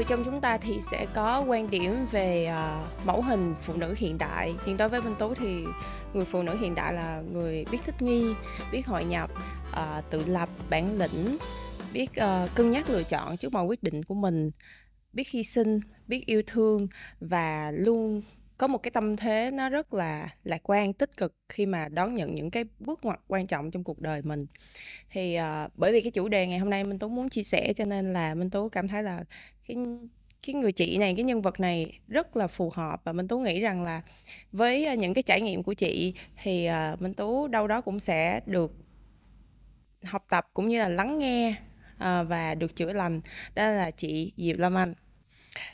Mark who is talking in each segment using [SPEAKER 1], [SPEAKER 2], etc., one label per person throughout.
[SPEAKER 1] người trong chúng ta thì sẽ có quan điểm về uh, mẫu hình phụ nữ hiện đại nhưng đối với minh tú thì người phụ nữ hiện đại là người biết thích nghi biết hội nhập uh, tự lập bản lĩnh biết uh, cân nhắc lựa chọn trước mọi quyết định của mình biết hy sinh biết yêu thương và luôn có một cái tâm thế nó rất là lạc quan tích cực khi mà đón nhận những cái bước ngoặt quan trọng trong cuộc đời mình thì uh, bởi vì cái chủ đề ngày hôm nay minh tú muốn chia sẻ cho nên là minh tú cảm thấy là cái cái người chị này cái nhân vật này rất là phù hợp và minh tú nghĩ rằng là với ờ, những cái trải nghiệm của chị thì uh, minh tú đâu đó cũng sẽ được học tập cũng như là lắng nghe uh, và được chữa lành đó là chị diệp lam anh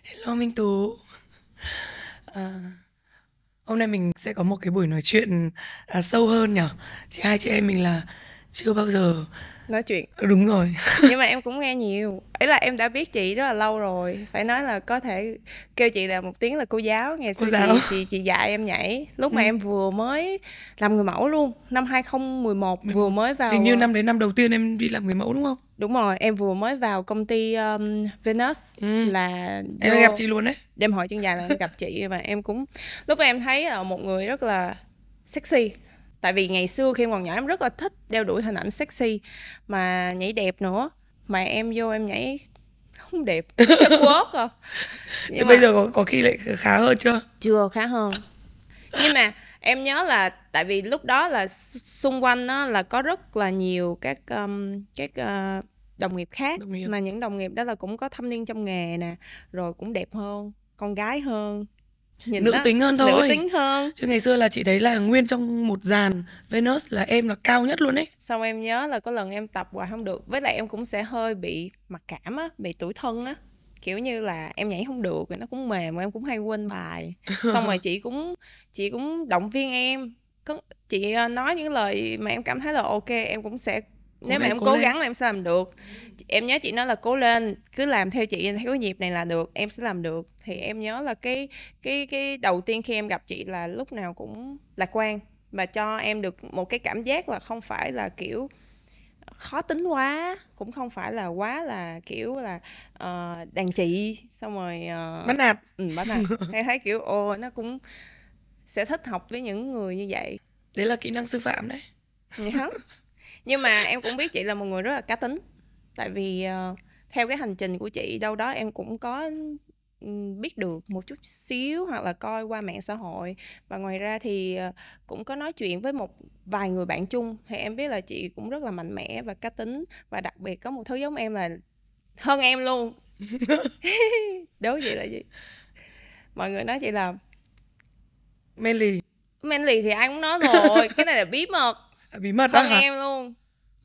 [SPEAKER 1] hello minh tú À,
[SPEAKER 2] hôm nay mình sẽ có một cái buổi nói chuyện à, sâu hơn nhở. Chị hai chị em mình là chưa bao giờ nói chuyện đúng rồi
[SPEAKER 1] nhưng mà em cũng nghe nhiều ấy là em đã biết chị rất là lâu rồi phải nói là có thể kêu chị là một tiếng là cô giáo ngày xưa Chị, chị chị dạy em nhảy lúc ừ. mà em vừa mới làm người mẫu luôn năm 2011 Mình, vừa mới vào hình như ờ, năm
[SPEAKER 2] đấy năm đầu tiên em đi làm người mẫu đúng không
[SPEAKER 1] đúng rồi em vừa mới vào công ty um, Venus ừ. là em vô... gặp chị luôn đấy đêm hỏi chân dài là em gặp chị mà em cũng lúc đó em thấy là một người rất là sexy tại vì ngày xưa khi em còn nhỏ em rất là thích đeo đuổi hình ảnh sexy mà nhảy đẹp nữa mà em vô em nhảy không đẹp chắc quốc à
[SPEAKER 2] nhưng Thế mà... bây giờ có, có khi lại khá hơn chưa
[SPEAKER 1] chưa khá hơn nhưng mà em nhớ là tại vì lúc đó là xung quanh đó là có rất là nhiều các um, các uh, đồng nghiệp khác đồng nghiệp. mà những đồng nghiệp đó là cũng có thâm niên trong nghề nè rồi cũng đẹp hơn con gái hơn Nhìn nữ đó, tính hơn thôi nữ tính hơn chứ
[SPEAKER 2] ngày xưa là chị thấy là nguyên trong một dàn Venus là em là cao nhất luôn ấy
[SPEAKER 1] xong em nhớ là có lần em tập hoài không được với lại em cũng sẽ hơi bị mặc cảm á bị tủi thân á kiểu như là em nhảy không được rồi nó cũng mềm em cũng hay quên bài xong rồi chị cũng chị cũng động viên em chị ờ, nói những lời mà em cảm thấy là ok em cũng sẽ nếu mà em cố, cố gắng là em sẽ làm được em nhớ chị nói là cố lên cứ làm theo chị theo cái nhịp này là được em sẽ làm được thì em nhớ là cái cái cái đầu tiên khi em gặp chị là lúc nào cũng lạc quan và cho em được một cái cảm giác là không phải là kiểu khó tính quá cũng không phải là quá là kiểu là uh, đàn chị xong rồi uh, ờ, bán nạt ừ, bán nạt hay thấy kiểu ô nó cũng sẽ thích học với những người như vậy đấy là kỹ năng sư phạm đấy yeah. nhưng mà em cũng biết chị là một người rất là cá tính tại vì uh, theo cái hành trình của chị đâu đó em cũng có ừ, biết được một chút xíu hoặc là coi qua mạng xã hội và ngoài ra thì ờ, cũng có nói chuyện với một vài người bạn chung thì em biết là chị cũng rất là mạnh mẽ và cá tính và đặc biệt có một thứ giống em là hơn em luôn đố vậy là gì mọi người nói chị là men lì thì ai cũng nói rồi cái này là bí mật bí mật hơn hả? em luôn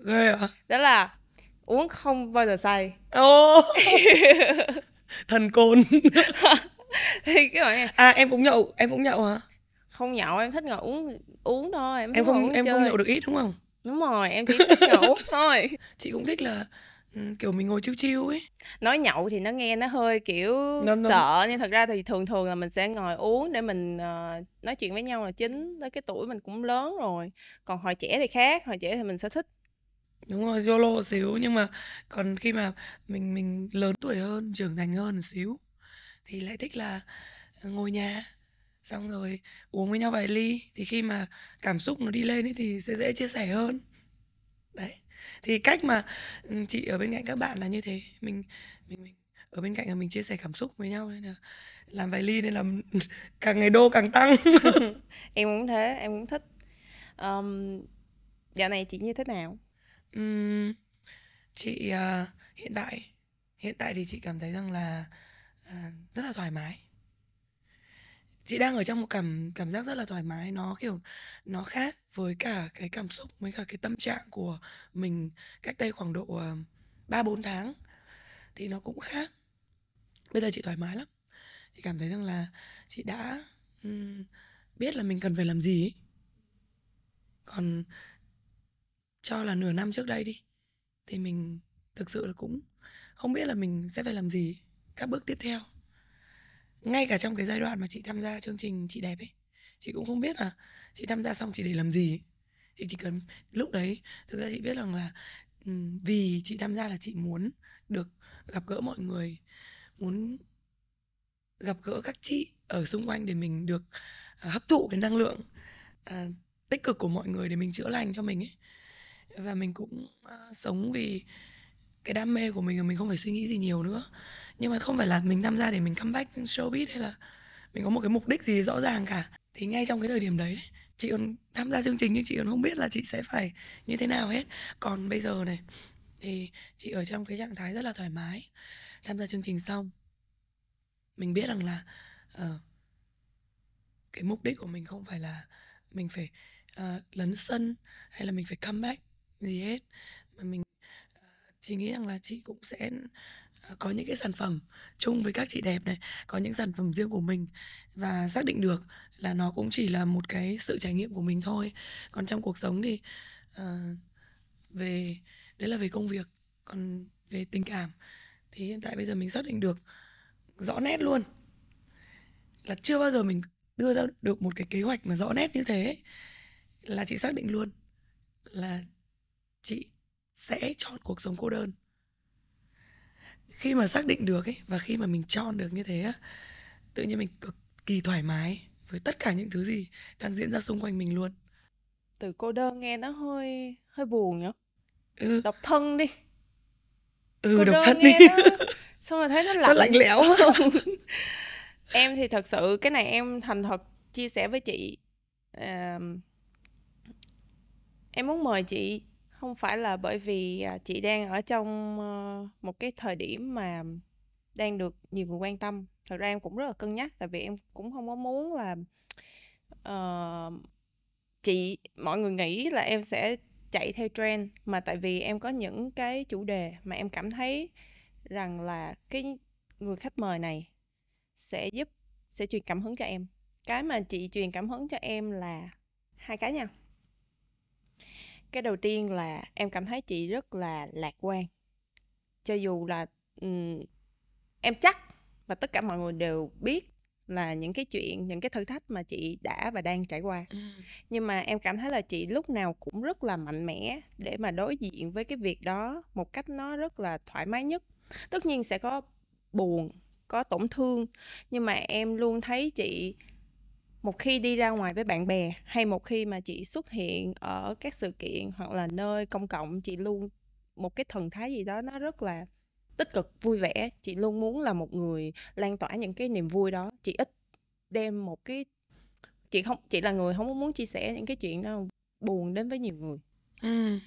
[SPEAKER 1] ghê hả? đó là uống không bao giờ say oh. thần côn thì cái này à em cũng nhậu em cũng nhậu hả không nhậu em thích ngồi uống uống thôi em, em không uống em chơi. không nhậu được ít đúng không đúng rồi em chỉ thích ngồi uống thôi chị cũng thích là
[SPEAKER 2] kiểu mình ngồi chiêu chiêu ấy
[SPEAKER 1] nói nhậu thì nó nghe nó hơi kiểu no, no. sợ nhưng thật ra thì thường thường là mình sẽ ngồi uống để mình uh, nói chuyện với nhau là chính tới cái tuổi mình cũng lớn rồi còn hồi trẻ thì khác hồi trẻ thì mình sẽ thích
[SPEAKER 2] đúng rồi yolo xíu nhưng mà còn khi mà mình mình lớn tuổi hơn trưởng thành hơn một xíu thì lại thích là ngồi nhà xong rồi uống với nhau vài ly thì khi mà cảm xúc nó đi lên ấy thì sẽ dễ chia sẻ hơn thì cách mà ừ, chị ở bên cạnh các bạn là như thế mình mình, mình ở bên cạnh là mình chia sẻ cảm xúc với nhau nên là làm vài ly nên là càng ngày đô càng tăng
[SPEAKER 1] em cũng thế em cũng thích um, dạo này chị như thế nào um, chị
[SPEAKER 2] uh, hiện tại hiện tại thì chị cảm thấy rằng là uh, rất là thoải mái chị đang ở trong một cảm cảm giác rất là thoải mái nó kiểu nó khác với cả cái cảm xúc với cả cái tâm trạng của mình cách đây khoảng độ ờ, ba bốn tháng thì nó cũng khác bây giờ chị thoải mái lắm chị cảm thấy rằng là chị đã um, biết là mình cần phải làm gì còn cho là nửa năm trước đây đi thì mình thực sự là cũng không biết là mình sẽ phải làm gì các bước tiếp theo ngay cả trong cái giai đoạn mà chị tham gia chương trình chị đẹp ấy chị cũng không biết là chị tham gia xong chị để làm gì chị chỉ cần lúc đấy thực ra chị biết rằng là ừ, vì chị tham gia là chị muốn được gặp gỡ mọi người muốn gặp gỡ các chị ở xung quanh để mình được à, hấp thụ cái năng lượng à, tích cực của mọi người để mình chữa lành cho mình ấy và mình cũng à, sống vì cái đam mê của mình mà mình không phải suy nghĩ gì nhiều nữa nhưng mà không phải là mình tham gia để mình comeback showbiz hay là mình có một cái mục đích gì rõ ràng cả thì ngay trong cái thời điểm đấy, chị còn tham gia chương trình nhưng chị còn không biết là chị sẽ phải như thế nào hết còn bây giờ này thì chị ở trong cái trạng thái rất là thoải mái tham gia chương trình xong mình biết rằng là uh, cái mục đích của mình không phải là mình phải uh, lấn sân hay là mình phải comeback gì hết mà mình uh, chị nghĩ rằng là chị cũng sẽ có những cái sản phẩm chung với các chị đẹp này có những sản phẩm riêng của mình và xác định được là nó cũng chỉ là một cái sự trải nghiệm của mình thôi còn trong cuộc sống thì uh, về đấy là về công việc còn về tình cảm thì hiện tại bây giờ mình xác định được rõ nét luôn là chưa bao giờ mình đưa ra được một cái kế hoạch mà rõ nét như thế là chị xác định luôn là chị sẽ chọn cuộc sống cô đơn khi mà xác định được ấy và khi mà mình chọn được như thế á tự nhiên mình cực kỳ thoải mái với tất cả những thứ gì đang diễn ra xung quanh mình luôn
[SPEAKER 1] từ cô đơn nghe nó hơi hơi buồn nhở ừ. độc thân đi ừ cô độc thân đi nó... xong rồi thấy nó lạnh, Sao lạnh lẽo em thì thật sự cái này em thành thật chia sẻ với chị à, em muốn mời chị không phải là bởi vì à, chị đang ở trong ờ, một cái thời điểm mà đang được nhiều người quan tâm thật ra em cũng rất là cân nhắc tại vì em cũng không có muốn là uh, chị mọi người nghĩ là em sẽ chạy theo trend mà tại vì em có những cái chủ đề mà em cảm thấy rằng là cái người khách mời này sẽ giúp sẽ truyền cảm hứng cho em cái mà chị truyền cảm hứng cho em là hai cái nha cái đầu tiên là em cảm thấy chị rất là lạc quan cho dù là um, em chắc và tất cả mọi người đều biết là những cái chuyện những cái thử thách mà chị đã và đang trải qua nhưng mà em cảm thấy là chị lúc nào cũng rất là mạnh mẽ để mà đối diện với cái việc đó một cách nó rất là thoải mái nhất tất nhiên sẽ có buồn có tổn thương nhưng mà em luôn thấy chị một khi đi ra ngoài với bạn bè hay một khi mà chị xuất hiện ở các sự kiện hoặc là nơi công cộng chị luôn một cái thần thái gì đó nó rất là tích cực vui vẻ chị luôn muốn là một người lan tỏa những cái niềm vui đó chị ít đem một cái chị không chị là người không muốn chia sẻ những cái chuyện đó buồn đến với nhiều người à.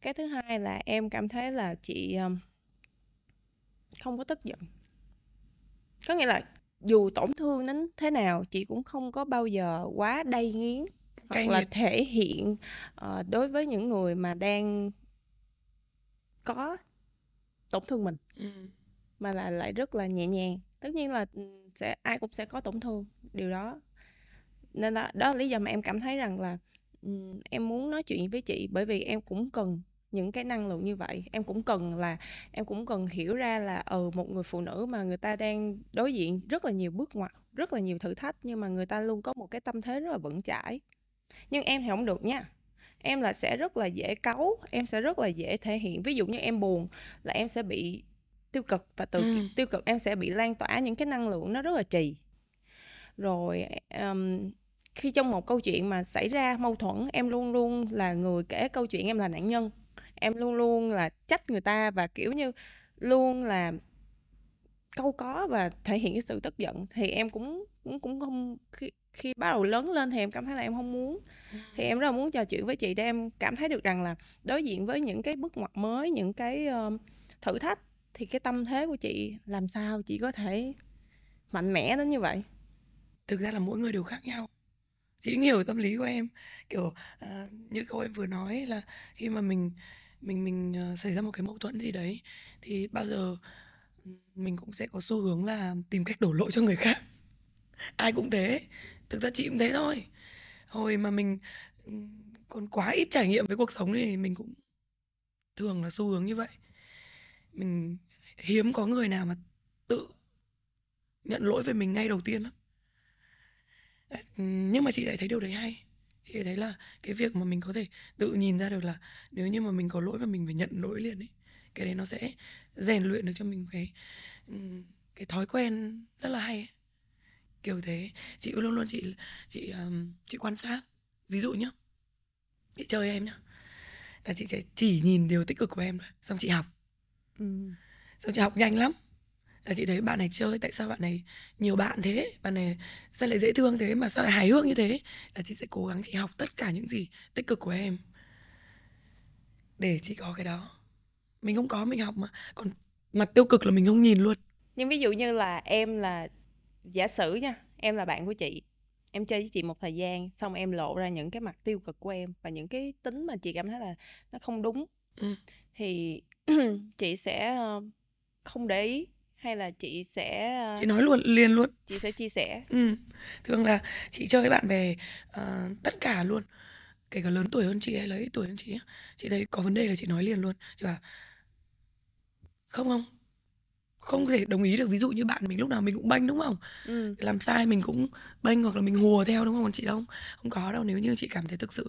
[SPEAKER 1] cái thứ hai là em cảm thấy là chị um, không có tức giận có nghĩa là dù tổn thương đến thế nào chị cũng không có bao giờ quá đay nghiến hoặc là thể hiện uh, đối với những người mà đang có tổn thương mình ừ. mà là lại rất là nhẹ nhàng tất nhiên là ừ, sẽ ai cũng sẽ có tổn thương điều đó nên là đó là lý do mà em cảm thấy rằng là um, em muốn nói chuyện với chị bởi vì em cũng cần những cái năng lượng như vậy em cũng cần là em cũng cần hiểu ra là ừ một người phụ nữ mà người ta đang đối diện rất là nhiều bước ngoặt rất là nhiều thử thách nhưng mà người ta luôn có một cái tâm thế rất là vững chãi nhưng em thì không được nha em là sẽ rất là dễ cáu em sẽ rất là dễ thể hiện ví dụ như em buồn là em sẽ bị tiêu cực và từ ừ. tiêu cực em sẽ bị lan tỏa những cái năng lượng nó rất là trì rồi um, khi trong một câu chuyện mà xảy ra mâu thuẫn em luôn luôn là người kể câu chuyện em là nạn nhân em luôn luôn là trách người ta và kiểu như luôn là câu có và thể hiện cái sự tức giận thì em cũng cũng cũng không khi, khi bắt đầu lớn lên thì em cảm thấy là em không muốn thì em rất là muốn trò chuyện với chị để em cảm thấy được rằng là đối diện với những cái bước ngoặt mới những cái uh, thử thách thì cái tâm thế của chị làm sao chị có thể mạnh mẽ đến như vậy thực ra là mỗi người đều khác nhau chị hiểu tâm lý của em
[SPEAKER 2] kiểu uh, như cô em vừa nói là khi mà mình mình mình ờ, xảy ra một cái mâu thuẫn gì đấy thì bao giờ mình cũng sẽ có xu hướng là tìm cách đổ lỗi cho người khác ai cũng thế thực ra chị cũng thế thôi hồi mà mình ừ, còn quá ít trải nghiệm với cuộc sống thì mình cũng thường là xu hướng như vậy mình hiếm có người nào mà tự nhận lỗi về mình ngay đầu tiên lắm ừ, nhưng mà chị lại thấy điều đấy hay chị thấy là cái việc mà mình có thể tự nhìn ra được là nếu như mà mình có lỗi và mình phải nhận lỗi liền ấy cái đấy nó sẽ rèn luyện được cho mình cái ừ, cái thói quen rất là hay ấy. kiểu thế chị luôn luôn chị chị chị quan sát ví dụ nhá chị chơi em nhá là chị sẽ chỉ nhìn điều tích cực của em thôi xong chị học ừ. xong chị học nhanh lắm là chị thấy bạn này chơi tại sao bạn này nhiều bạn thế bạn này sao lại dễ thương thế mà sao lại hài hước như thế là chị sẽ cố gắng chị học tất cả những gì tích cực của em để chị có cái đó
[SPEAKER 1] mình không có mình học
[SPEAKER 2] mà còn mặt tiêu cực là mình không nhìn luôn
[SPEAKER 1] nhưng ví dụ như là em là giả sử nha em là bạn của chị em chơi với chị một thời gian xong em lộ ra những cái mặt tiêu cực của em và những cái tính mà chị cảm thấy là nó không đúng ừ. thì chị sẽ ờ, không để ý hay là chị sẽ ờ, chị nói luôn liền luôn chị sẽ chia sẻ
[SPEAKER 2] ừ. thường là chị chơi với bạn bè uh, tất cả luôn kể cả lớn tuổi hơn chị hay là ít tuổi hơn chị chị thấy có vấn đề là chị nói liền luôn chị bảo không không không thể đồng ý được ví dụ như bạn mình lúc nào mình cũng banh đúng không ừ. làm sai mình cũng banh hoặc là mình hùa theo đúng không còn chị đâu không có đâu nếu như chị cảm thấy thực sự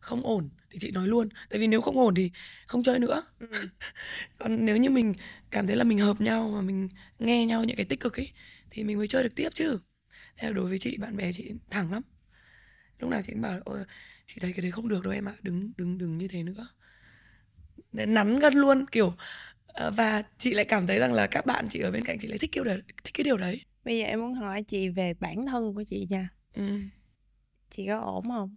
[SPEAKER 2] không ổn thì chị nói luôn tại vì nếu không ổn thì không chơi nữa ừ. còn nếu như mình cảm thấy là mình hợp nhau và mình nghe nhau những cái tích cực ấy thì mình mới chơi được tiếp chứ thế là đối với chị bạn bè chị thẳng lắm lúc nào chị cũng bảo Ôi, chị thấy cái đấy không được đâu em ạ à. đừng đừng đừng như thế nữa nắn gân luôn kiểu ờ, và chị lại cảm thấy rằng là các bạn chị ở bên cạnh chị lại thích
[SPEAKER 1] kiểu đấy thích cái điều đấy bây giờ em muốn hỏi chị về bản thân của chị nha ừ. chị có ổn không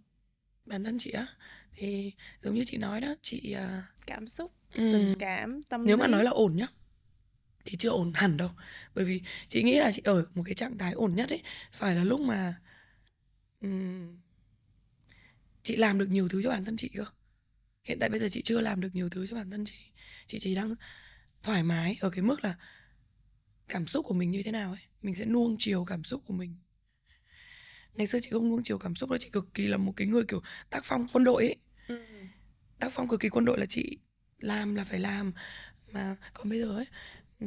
[SPEAKER 1] bản thân chị á thì giống như chị nói đó chị à, cảm xúc ừ. tình cảm tâm nếu lý. mà nói là ổn
[SPEAKER 2] nhá thì chưa ổn hẳn đâu bởi vì chị nghĩ là chị ở một cái trạng thái ổn nhất ấy phải là lúc mà um, chị làm được nhiều thứ cho bản thân chị cơ hiện tại bây giờ chị chưa làm được nhiều thứ cho bản thân chị chị chỉ đang thoải mái ở cái mức là cảm xúc của mình như thế nào ấy mình sẽ nuông chiều cảm xúc của mình ngày xưa chị không nuông chiều cảm xúc đó chị cực kỳ là một cái người kiểu tác phong quân đội ấy ừ. tác phong cực kỳ quân đội là chị làm là phải làm mà còn bây giờ ấy ừ,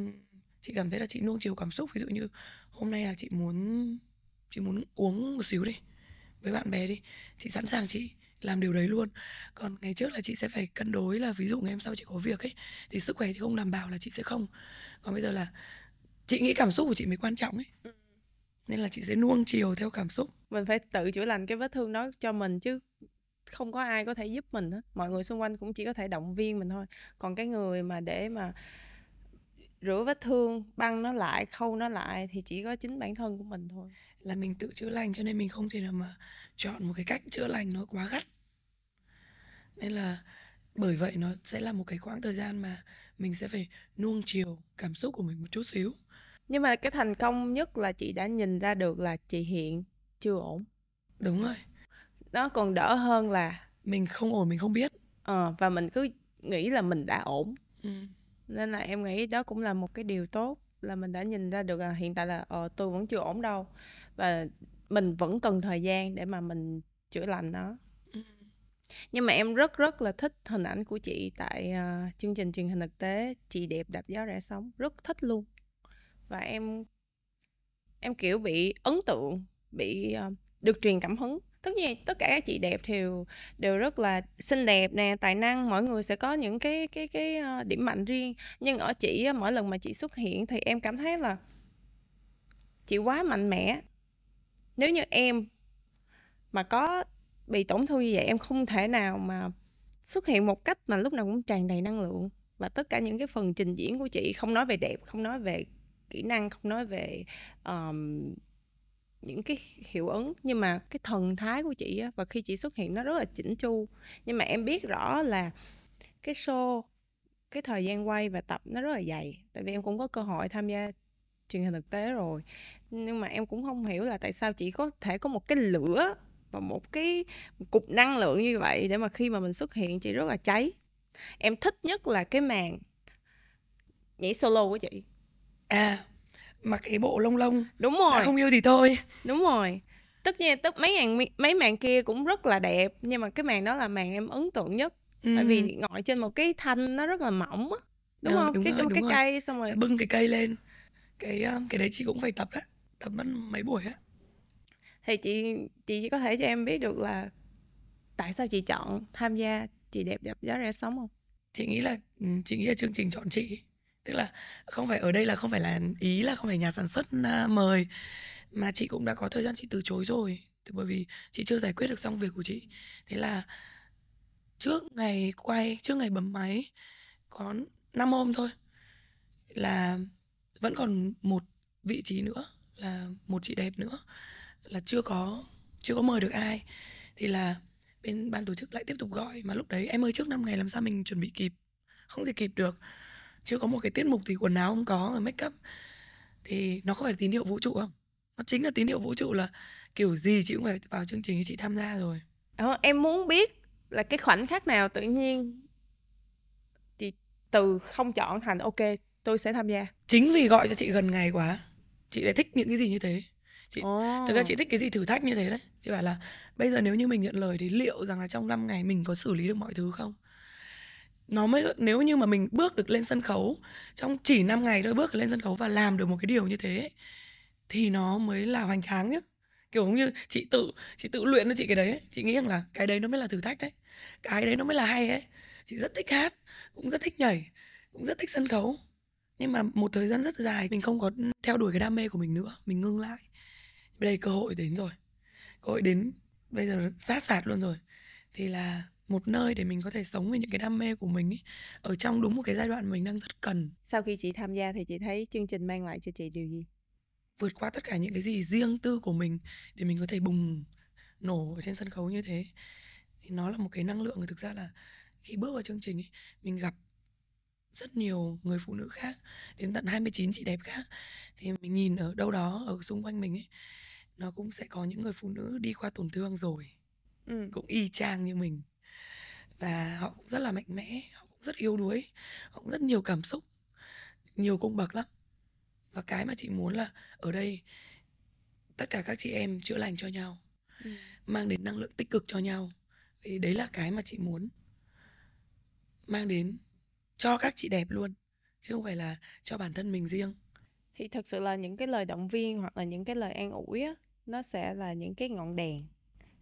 [SPEAKER 2] chị cảm thấy là chị nuông chiều cảm xúc ví dụ như hôm nay là chị muốn chị muốn uống một xíu đi với bạn bè đi chị sẵn sàng chị làm điều đấy luôn còn ngày trước là chị sẽ phải cân đối là ví dụ ngày hôm sau chị có việc ấy thì sức khỏe thì không đảm bảo là chị sẽ không còn bây giờ là chị nghĩ cảm xúc của chị mới quan trọng ấy ừ. nên là chị sẽ nuông chiều theo cảm xúc
[SPEAKER 1] mình phải tự chữa lành cái vết thương đó cho mình chứ không có ai có thể giúp mình hết mọi người xung quanh cũng chỉ có thể động viên mình thôi còn cái người mà để mà rửa vết thương băng nó lại khâu nó lại thì chỉ có chính bản thân của mình thôi là mình tự chữa lành cho nên mình không thể nào mà chọn một cái cách chữa lành nó quá gắt
[SPEAKER 2] nên là bởi vậy nó sẽ là một cái quãng thời gian mà mình sẽ phải
[SPEAKER 1] nuông chiều cảm xúc của mình một chút xíu nhưng mà cái thành công nhất là chị đã nhìn ra được là chị hiện chưa ổn đúng rồi nó còn đỡ hơn là mình không ổn mình không biết ờ và mình cứ nghĩ là mình đã ổn ừ. nên là em nghĩ đó cũng là một cái điều tốt là mình đã nhìn ra được là hiện tại là ờ, tôi vẫn chưa ổn đâu và mình vẫn cần thời gian để mà mình chữa lành nó ừ. nhưng mà em rất rất là thích hình ảnh của chị tại uh, chương trình truyền hình thực tế chị đẹp đạp gió rẽ sống rất thích luôn và em em kiểu bị ấn tượng bị ờ, được truyền cảm hứng tất nhiên tất cả các chị đẹp thì đều rất là xinh đẹp nè tài năng mỗi người sẽ có những cái cái cái ờ, điểm mạnh riêng nhưng ở chị mỗi lần mà chị xuất hiện thì em cảm thấy là chị quá mạnh mẽ nếu như em mà có bị tổn thương như vậy em không thể nào mà xuất hiện một cách mà lúc nào cũng tràn đầy năng lượng và tất cả những cái phần trình diễn của chị không nói về đẹp không nói về kỹ năng không nói về um, những cái hiệu ứng nhưng mà cái thần thái của chị á, và khi chị xuất hiện nó rất là chỉnh chu nhưng mà em biết rõ là cái show cái thời gian quay và tập nó rất là dày tại vì em cũng có cơ hội tham gia truyền hình thực tế rồi nhưng mà em cũng không hiểu là tại sao chị có thể có một cái lửa và một cái cục năng lượng như vậy để mà khi mà mình xuất hiện chị rất là cháy em thích nhất là cái màn nhảy solo của chị à mặc cái bộ lông lông đúng rồi đã không yêu thì thôi đúng rồi tất nhiên tức mấy màn mấy màn kia cũng rất là đẹp nhưng mà cái màn đó là màn em ấn tượng nhất ừ. tại vì ừ. ngồi trên một cái thanh nó rất là mỏng đúng ừ, không đúng cái rồi, đúng cái rồi. cây xong rồi bưng cái cây lên cái ờ, cái đấy chị cũng phải tập đó tập mất mấy buổi á thì chị chị chỉ có thể cho em biết được là tại sao chị chọn tham gia chị đẹp đẹp giá rẻ sống không chị nghĩ là
[SPEAKER 2] ừ, chị nghĩ là chương trình chọn chị tức là không phải ở đây là không phải là ý là không phải nhà sản xuất à, mời mà chị cũng đã có thời gian chị từ chối rồi bởi vì chị chưa giải quyết được xong việc của chị thế là trước ngày quay trước ngày bấm máy có 5 hôm thôi là vẫn còn một vị trí nữa là một chị đẹp nữa là chưa có chưa có mời được ai thì là bên ban tổ chức lại tiếp tục gọi mà lúc đấy em ơi trước năm ngày làm sao mình chuẩn bị kịp không thể kịp được chưa có một cái tiết mục thì quần áo không có make up thì nó có phải tín hiệu vũ trụ không nó chính là tín hiệu vũ trụ là kiểu gì chị cũng phải vào chương trình chị tham gia rồi
[SPEAKER 1] ờ, em muốn biết là cái khoảnh khắc nào tự nhiên chị từ không chọn thành ok tôi sẽ tham gia
[SPEAKER 2] chính vì gọi cho chị gần ngày quá chị lại thích những cái gì như thế
[SPEAKER 1] chị oh.
[SPEAKER 2] thực ra chị thích cái gì thử thách như thế đấy chị bảo là bây giờ nếu như mình nhận lời thì liệu rằng là trong 5 ngày mình có xử lý được mọi thứ không nó mới nếu như mà mình bước được lên sân khấu trong chỉ 5 ngày thôi bước lên sân khấu và làm được một cái điều như thế thì nó mới là hoành tráng nhá kiểu như chị tự chị tự luyện cho chị cái đấy ấy. chị nghĩ rằng là cái đấy nó mới là thử thách đấy cái đấy nó mới là hay ấy chị rất thích hát cũng rất thích nhảy cũng rất thích sân khấu nhưng mà một thời gian rất dài mình không có theo đuổi cái đam mê của mình nữa mình ngưng lại bây giờ cơ hội đến rồi cơ hội đến bây giờ sát sạt luôn rồi thì là một nơi để mình có thể sống về những cái đam mê của mình ấy, ở trong đúng một cái giai đoạn mình đang rất cần.
[SPEAKER 1] Sau khi chị tham gia thì chị thấy chương trình mang lại cho chị điều gì?
[SPEAKER 2] Vượt qua tất cả những cái gì riêng tư của mình để mình có thể bùng nổ ở trên sân khấu như thế. Thì nó là một cái năng lượng thực ra là khi bước vào chương trình ấy, mình gặp rất nhiều người phụ nữ khác đến tận 29 chị đẹp khác thì mình nhìn ở đâu đó ở xung quanh mình ấy nó cũng sẽ có những người phụ nữ đi qua tổn thương rồi ừ. cũng y chang như mình và họ cũng rất là mạnh mẽ họ cũng rất yếu đuối họ cũng rất nhiều cảm xúc nhiều cung bậc lắm và cái mà chị muốn là ở đây tất cả các chị em chữa lành cho nhau ừ. mang đến năng lượng tích cực cho nhau vì đấy là cái mà chị muốn mang đến cho các chị đẹp luôn chứ không phải là
[SPEAKER 1] cho bản thân mình riêng thì thật sự là những cái lời động viên hoặc là những cái lời an ủi á nó sẽ là những cái ngọn đèn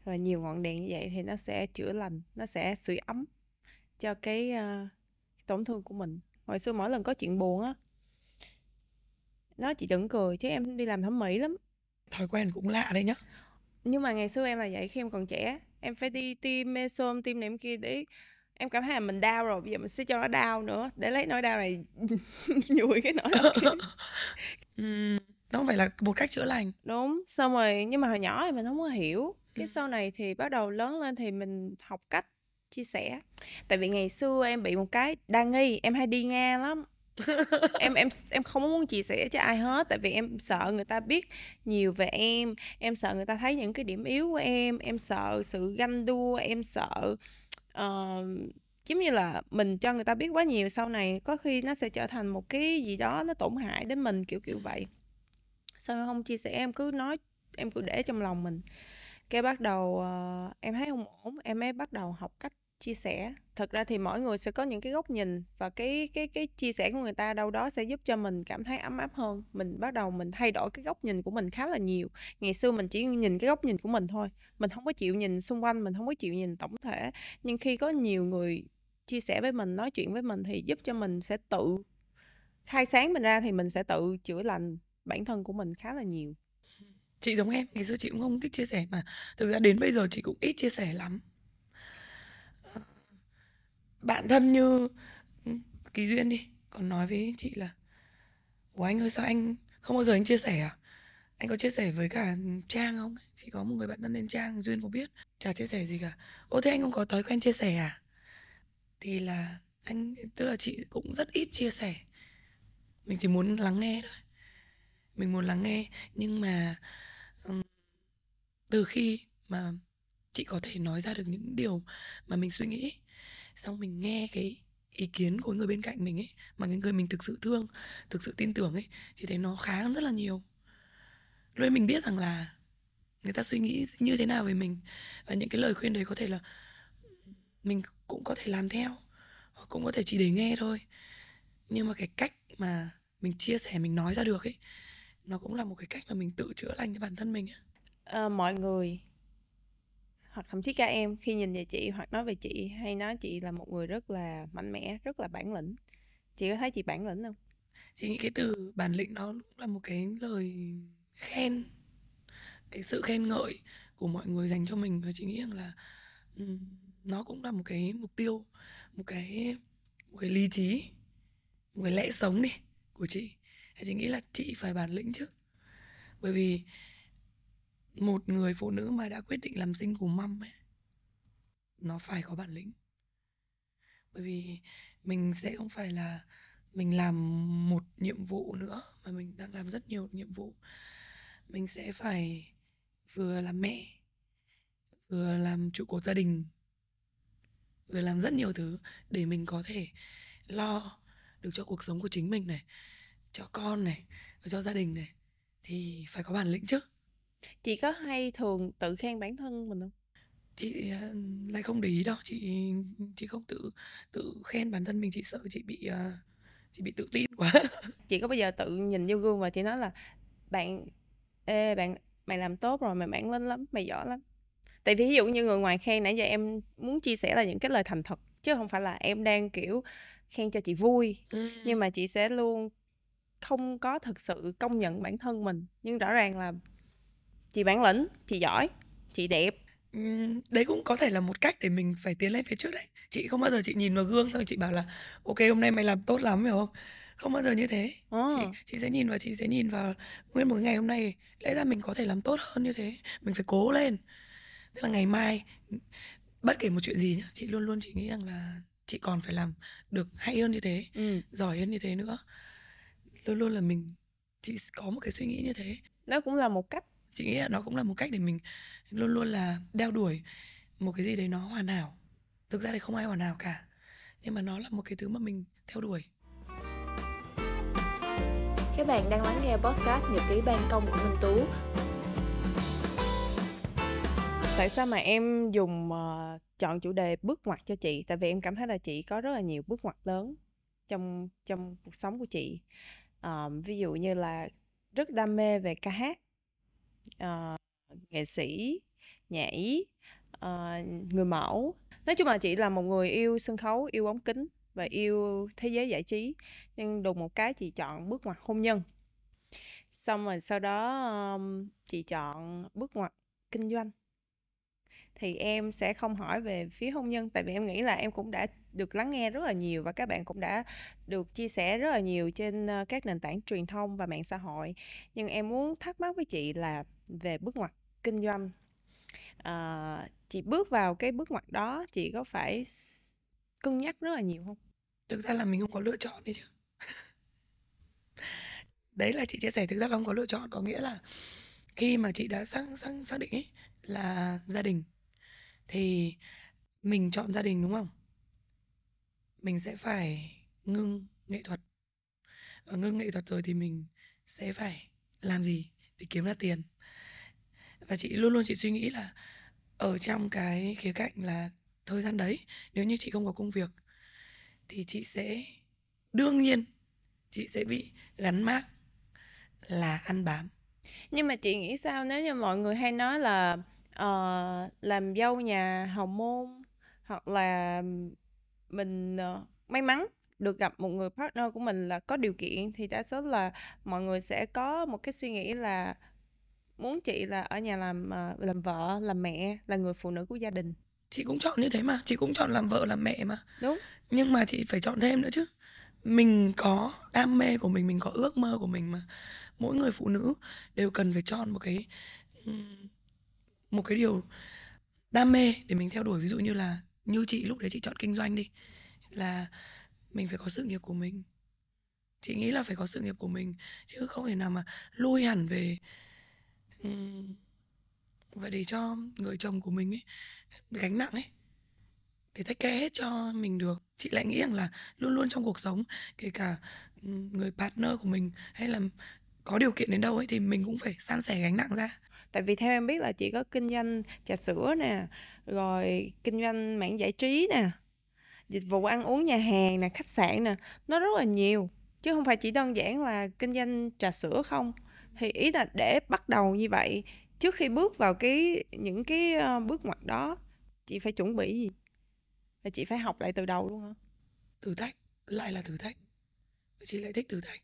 [SPEAKER 1] và ờ, nhiều ngọn đèn như vậy thì nó sẽ chữa lành nó sẽ sưởi ấm cho cái uh, tổn thương của mình hồi xưa mỗi lần có chuyện buồn á nó chỉ đừng cười chứ em đi làm thẩm mỹ lắm thói quen cũng lạ đấy nhá nhưng mà ngày xưa em là vậy khi em còn trẻ em phải đi tiêm mesom tiêm này em kia để em cảm thấy là mình đau rồi bây giờ mình sẽ cho nó đau nữa để lấy nỗi đau này vui cái nỗi đau kia nó không phải là một cách chữa lành đúng xong rồi nhưng mà hồi nhỏ thì mình không có hiểu cái sau này thì bắt đầu lớn lên thì mình học cách chia sẻ tại vì ngày xưa em bị một cái đa nghi em hay đi nghe lắm em em em không muốn chia sẻ cho ai hết tại vì em sợ người ta biết nhiều về em em sợ người ta thấy những cái điểm yếu của em em sợ sự ganh đua em sợ uh, giống như là mình cho người ta biết quá nhiều sau này có khi nó sẽ trở thành một cái gì đó nó tổn hại đến mình kiểu kiểu vậy sao em không chia sẻ em cứ nói em cứ để trong lòng mình cái bắt đầu uh, em thấy không ổn em mới bắt đầu học cách chia sẻ thật ra thì mỗi người sẽ có những cái góc nhìn và cái cái cái chia sẻ của người ta đâu đó sẽ giúp cho mình cảm thấy ấm áp hơn mình bắt đầu mình thay đổi cái góc nhìn của mình khá là nhiều ngày xưa mình chỉ nhìn cái góc nhìn của mình thôi mình không có chịu nhìn xung quanh mình không có chịu nhìn tổng thể nhưng khi có nhiều người chia sẻ với mình nói chuyện với mình thì giúp cho mình sẽ tự khai sáng mình ra thì mình sẽ tự chữa lành bản thân của mình khá là nhiều chị giống em ngày xưa chị cũng không thích chia sẻ mà thực ra đến bây giờ chị cũng ít chia sẻ lắm
[SPEAKER 2] ờ, bạn thân như ừ, kỳ duyên đi còn nói với chị là ủa anh ơi sao anh không bao giờ anh chia sẻ à anh có chia sẻ với cả trang không chị có một người bạn thân tên trang duyên có biết chả chia sẻ gì cả ô thế anh không có thói quen chia sẻ à thì là anh tức là chị cũng rất ít chia sẻ mình chỉ muốn lắng nghe thôi mình muốn lắng nghe nhưng mà từ khi mà chị có thể nói ra được những điều mà mình suy nghĩ xong mình nghe cái ý kiến của người bên cạnh mình ấy mà những người mình thực sự thương thực sự tin tưởng ấy chị thấy nó khá rất là nhiều lúc mình biết rằng là người ta suy nghĩ như thế nào về mình và những cái lời khuyên đấy có thể là mình cũng có thể làm theo hoặc cũng có thể chỉ để nghe thôi nhưng mà cái cách
[SPEAKER 1] mà mình chia sẻ mình nói ra được ấy nó cũng là một cái cách mà mình tự chữa lành cho bản thân mình ấy uh, mọi người hoặc thậm chí cả em khi nhìn về chị hoặc nói về chị hay nói chị là một người rất là mạnh mẽ rất là bản lĩnh chị có thấy chị bản lĩnh không chị nghĩ cái từ bản lĩnh
[SPEAKER 2] nó cũng là một cái lời khen cái sự khen ngợi của mọi người dành cho mình và chị nghĩ rằng là nó cũng là một cái mục tiêu một cái một cái lý trí một cái lẽ sống đi của chị thì chị nghĩ là chị phải bản lĩnh chứ bởi vì một người phụ nữ mà đã quyết định làm sinh của mâm ấy nó phải có bản lĩnh bởi vì mình sẽ không phải là mình làm một nhiệm vụ nữa mà mình đang làm rất nhiều nhiệm vụ mình sẽ phải vừa làm mẹ vừa làm trụ cột gia đình vừa làm rất nhiều thứ để mình có thể lo được cho cuộc sống của chính mình này cho con này cho gia đình này thì phải có bản lĩnh chứ
[SPEAKER 1] chị có hay
[SPEAKER 2] thường tự khen bản thân mình không chị à, lại không để ý đâu chị
[SPEAKER 1] chị không tự tự khen bản thân mình chị sợ chị bị à,
[SPEAKER 2] chị bị tự tin quá
[SPEAKER 1] chị có bao giờ tự nhìn vô gương và chị nói là bạn ê bạn mày làm tốt rồi mày bản lĩnh lắm mày giỏi lắm tại vì ví dụ như người ngoài khen nãy giờ em muốn chia sẻ là những cái lời thành thật chứ không phải là em đang kiểu khen cho chị vui nhưng mà chị sẽ luôn không có thực sự công nhận bản thân mình nhưng rõ ràng là chị bản lĩnh chị giỏi chị đẹp đấy cũng có thể là một cách để mình phải tiến lên phía
[SPEAKER 2] trước đấy chị không bao giờ chị nhìn vào gương thôi chị bảo là ok hôm nay mày làm tốt lắm hiểu không không bao giờ như thế à. chị, chị sẽ nhìn và chị sẽ nhìn vào nguyên một ngày hôm nay lẽ ra mình có thể làm tốt hơn như thế mình phải cố lên tức là ngày mai bất kể một chuyện gì nhá chị luôn luôn chị nghĩ rằng là chị còn phải làm được hay hơn như thế ừ. giỏi hơn như thế nữa luôn luôn là mình chị có một cái suy nghĩ như thế Nó cũng là một cách chị nghĩ là nó cũng là một cách để mình
[SPEAKER 1] luôn luôn là đeo
[SPEAKER 2] đuổi một cái gì đấy nó hoàn hảo thực ra thì không ai hoàn hảo cả nhưng mà nó là một cái thứ mà mình theo đuổi
[SPEAKER 1] các bạn đang lắng nghe podcast nhật ký ban công của Minh Tú tại sao mà em dùng ờ, chọn chủ đề bước ngoặt cho chị tại vì em cảm thấy là chị có rất là nhiều bước ngoặt lớn trong trong cuộc sống của chị um, ví dụ như là rất đam mê về ca hát uh, nghệ sĩ nhảy uh, người mẫu nói chung là chị là một người yêu sân khấu yêu ống kính và yêu thế giới giải trí nhưng đùng một cái chị chọn bước ngoặt hôn nhân xong rồi sau đó um, chị chọn bước ngoặt kinh doanh thì em sẽ không hỏi về phía hôn nhân tại vì em nghĩ là em cũng đã được lắng nghe rất là nhiều và các bạn cũng đã được chia sẻ rất là nhiều trên ờ, các nền tảng truyền thông và mạng xã hội nhưng em muốn thắc mắc với chị là về bước ngoặt kinh doanh à, chị bước vào cái bước ngoặt đó chị có phải cân nhắc rất là nhiều không
[SPEAKER 2] thực ra là mình không có lựa chọn đi chứ đấy là chị chia sẻ thực ra là không có lựa chọn có nghĩa là khi mà chị đã xác xác xác định ấy là gia đình thì mình chọn gia đình đúng không mình sẽ phải ngưng nghệ thuật và ờ, ngưng nghệ thuật rồi thì mình sẽ phải làm gì để kiếm ra tiền và chị luôn luôn chị suy nghĩ là ở trong cái khía cạnh là thời gian đấy nếu như chị không có công việc thì chị sẽ đương nhiên chị sẽ bị gắn mác là ăn bám
[SPEAKER 1] nhưng mà chị nghĩ sao nếu như mọi người hay nói là uh, làm dâu nhà hào môn hoặc là mình uh, may mắn được gặp một người partner của mình là có điều kiện thì đa số là mọi người sẽ có một cái suy nghĩ là muốn chị là ở nhà làm uh, làm vợ làm mẹ là người phụ nữ của gia đình
[SPEAKER 2] chị cũng chọn như thế mà chị cũng chọn làm vợ làm mẹ mà đúng nhưng mà chị phải chọn thêm nữa chứ mình có đam mê của mình mình có ước mơ của mình mà mỗi người phụ nữ đều cần phải chọn một cái một cái điều đam mê để mình theo đuổi ví dụ như là như chị lúc đấy chị chọn kinh doanh đi là mình phải có sự nghiệp của mình chị nghĩ là phải có sự nghiệp của mình chứ không thể nào mà lui hẳn về và để cho người chồng của mình ấy gánh nặng ấy để take care hết cho mình được chị lại nghĩ rằng là luôn luôn trong cuộc sống kể cả người
[SPEAKER 1] partner của mình hay là có điều kiện đến đâu ấy thì mình cũng phải san sẻ gánh nặng ra tại vì theo em biết là chị có kinh doanh trà sữa nè rồi kinh doanh mảng giải trí nè dịch vụ ăn uống nhà hàng nè khách sạn nè nó rất là nhiều chứ không phải chỉ đơn giản là kinh doanh trà sữa không thì ý là để bắt đầu như vậy trước khi bước vào cái những cái ờ, bước ngoặt đó chị phải chuẩn bị gì và chị phải học lại từ đầu luôn hả thử thách
[SPEAKER 2] lại là thử thách chị lại thích thử thách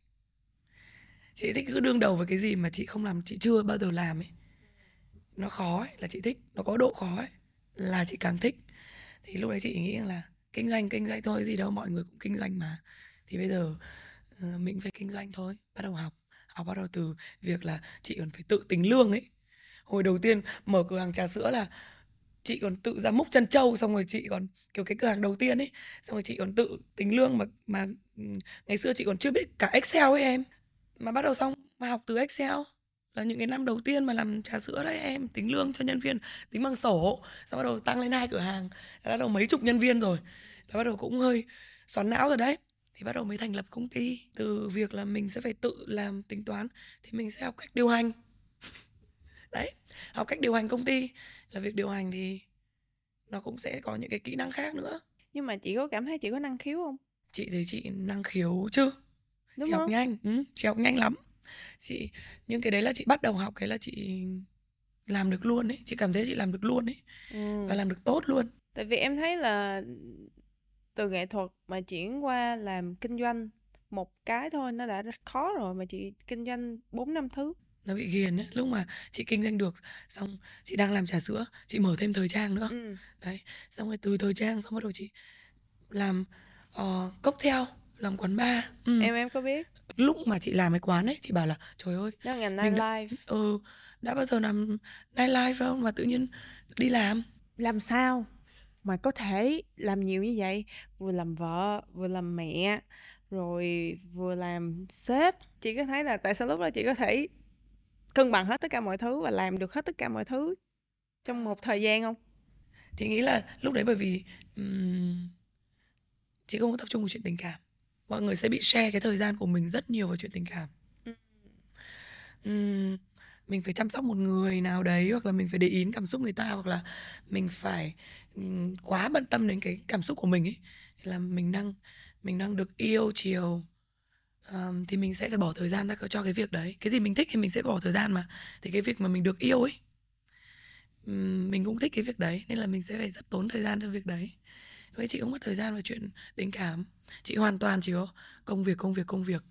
[SPEAKER 2] chị thích cứ đương đầu với cái gì mà chị không làm chị chưa bao giờ làm ấy nó khó ấy, là chị thích nó có độ khó ấy, là chị càng thích thì lúc đấy chị nghĩ rằng là kinh doanh kinh doanh thôi gì đâu mọi người cũng kinh doanh mà thì bây giờ ờ, mình phải kinh doanh thôi bắt đầu học học bắt đầu từ việc là chị còn phải tự tính lương ấy hồi đầu tiên mở cửa hàng trà sữa là chị còn tự ra múc chân trâu xong rồi chị còn kiểu cái cửa hàng đầu tiên ấy xong rồi chị còn tự tính lương mà mà ừ, ngày xưa chị còn chưa biết cả excel ấy em mà bắt đầu xong mà học từ excel là những cái năm đầu tiên mà làm trà sữa đấy em tính lương cho nhân viên tính bằng sổ sau bắt đầu tăng lên hai cửa hàng đã bắt đầu mấy chục nhân viên rồi đã bắt đầu cũng hơi xoắn não rồi đấy thì bắt đầu mới thành lập công ty từ việc là mình sẽ phải tự làm tính toán thì mình sẽ học cách điều hành đấy học cách điều hành công ty là việc điều hành thì nó cũng sẽ có những cái kỹ năng khác nữa
[SPEAKER 1] nhưng mà chị có cảm thấy chị có năng khiếu không
[SPEAKER 2] chị thấy chị năng khiếu chứ Đúng chị không? học nhanh ừ, chị học nhanh lắm chị nhưng cái đấy là chị bắt đầu học cái là chị làm được luôn ấy chị cảm thấy chị làm được luôn ấy ừ. và làm được tốt luôn
[SPEAKER 1] tại vì em thấy là từ nghệ thuật mà chuyển qua làm kinh doanh một cái thôi nó đã rất khó rồi mà chị kinh doanh bốn năm thứ
[SPEAKER 2] nó bị ghiền ấy. lúc mà chị kinh doanh được xong chị đang làm trà sữa chị mở thêm thời trang nữa ừ. đấy xong rồi từ thời trang xong bắt đầu chị làm uh, cốc theo làm quán ba ừ. em em có biết lúc mà chị làm cái quán ấy chị bảo là trời ơi đang làm night live ừ đã bao giờ làm
[SPEAKER 1] night life không mà tự nhiên đi làm làm sao mà có thể làm nhiều như vậy vừa làm vợ vừa làm mẹ rồi vừa làm sếp chị có thấy là tại sao lúc đó chị có thể cân bằng hết tất cả mọi thứ và làm được hết tất cả mọi thứ trong một thời gian không
[SPEAKER 2] chị nghĩ là lúc đấy bởi vì um, chị không có tập trung vào chuyện tình cảm mọi người sẽ bị share cái thời gian của mình rất nhiều vào chuyện tình cảm uhm, mình phải chăm sóc một người nào đấy hoặc là mình phải để ý cảm xúc người ta hoặc là mình phải um, quá bận tâm đến cái cảm xúc của mình ấy là mình đang mình đang được yêu chiều um, thì mình sẽ phải bỏ thời gian ra cho cái việc đấy cái gì mình thích thì mình sẽ bỏ thời gian mà thì cái việc mà mình được yêu ấy um, mình cũng thích cái việc đấy nên là mình sẽ phải rất tốn thời gian cho việc đấy vậy chị không có thời gian về chuyện tình cảm chị hoàn toàn chỉ có công việc công việc công việc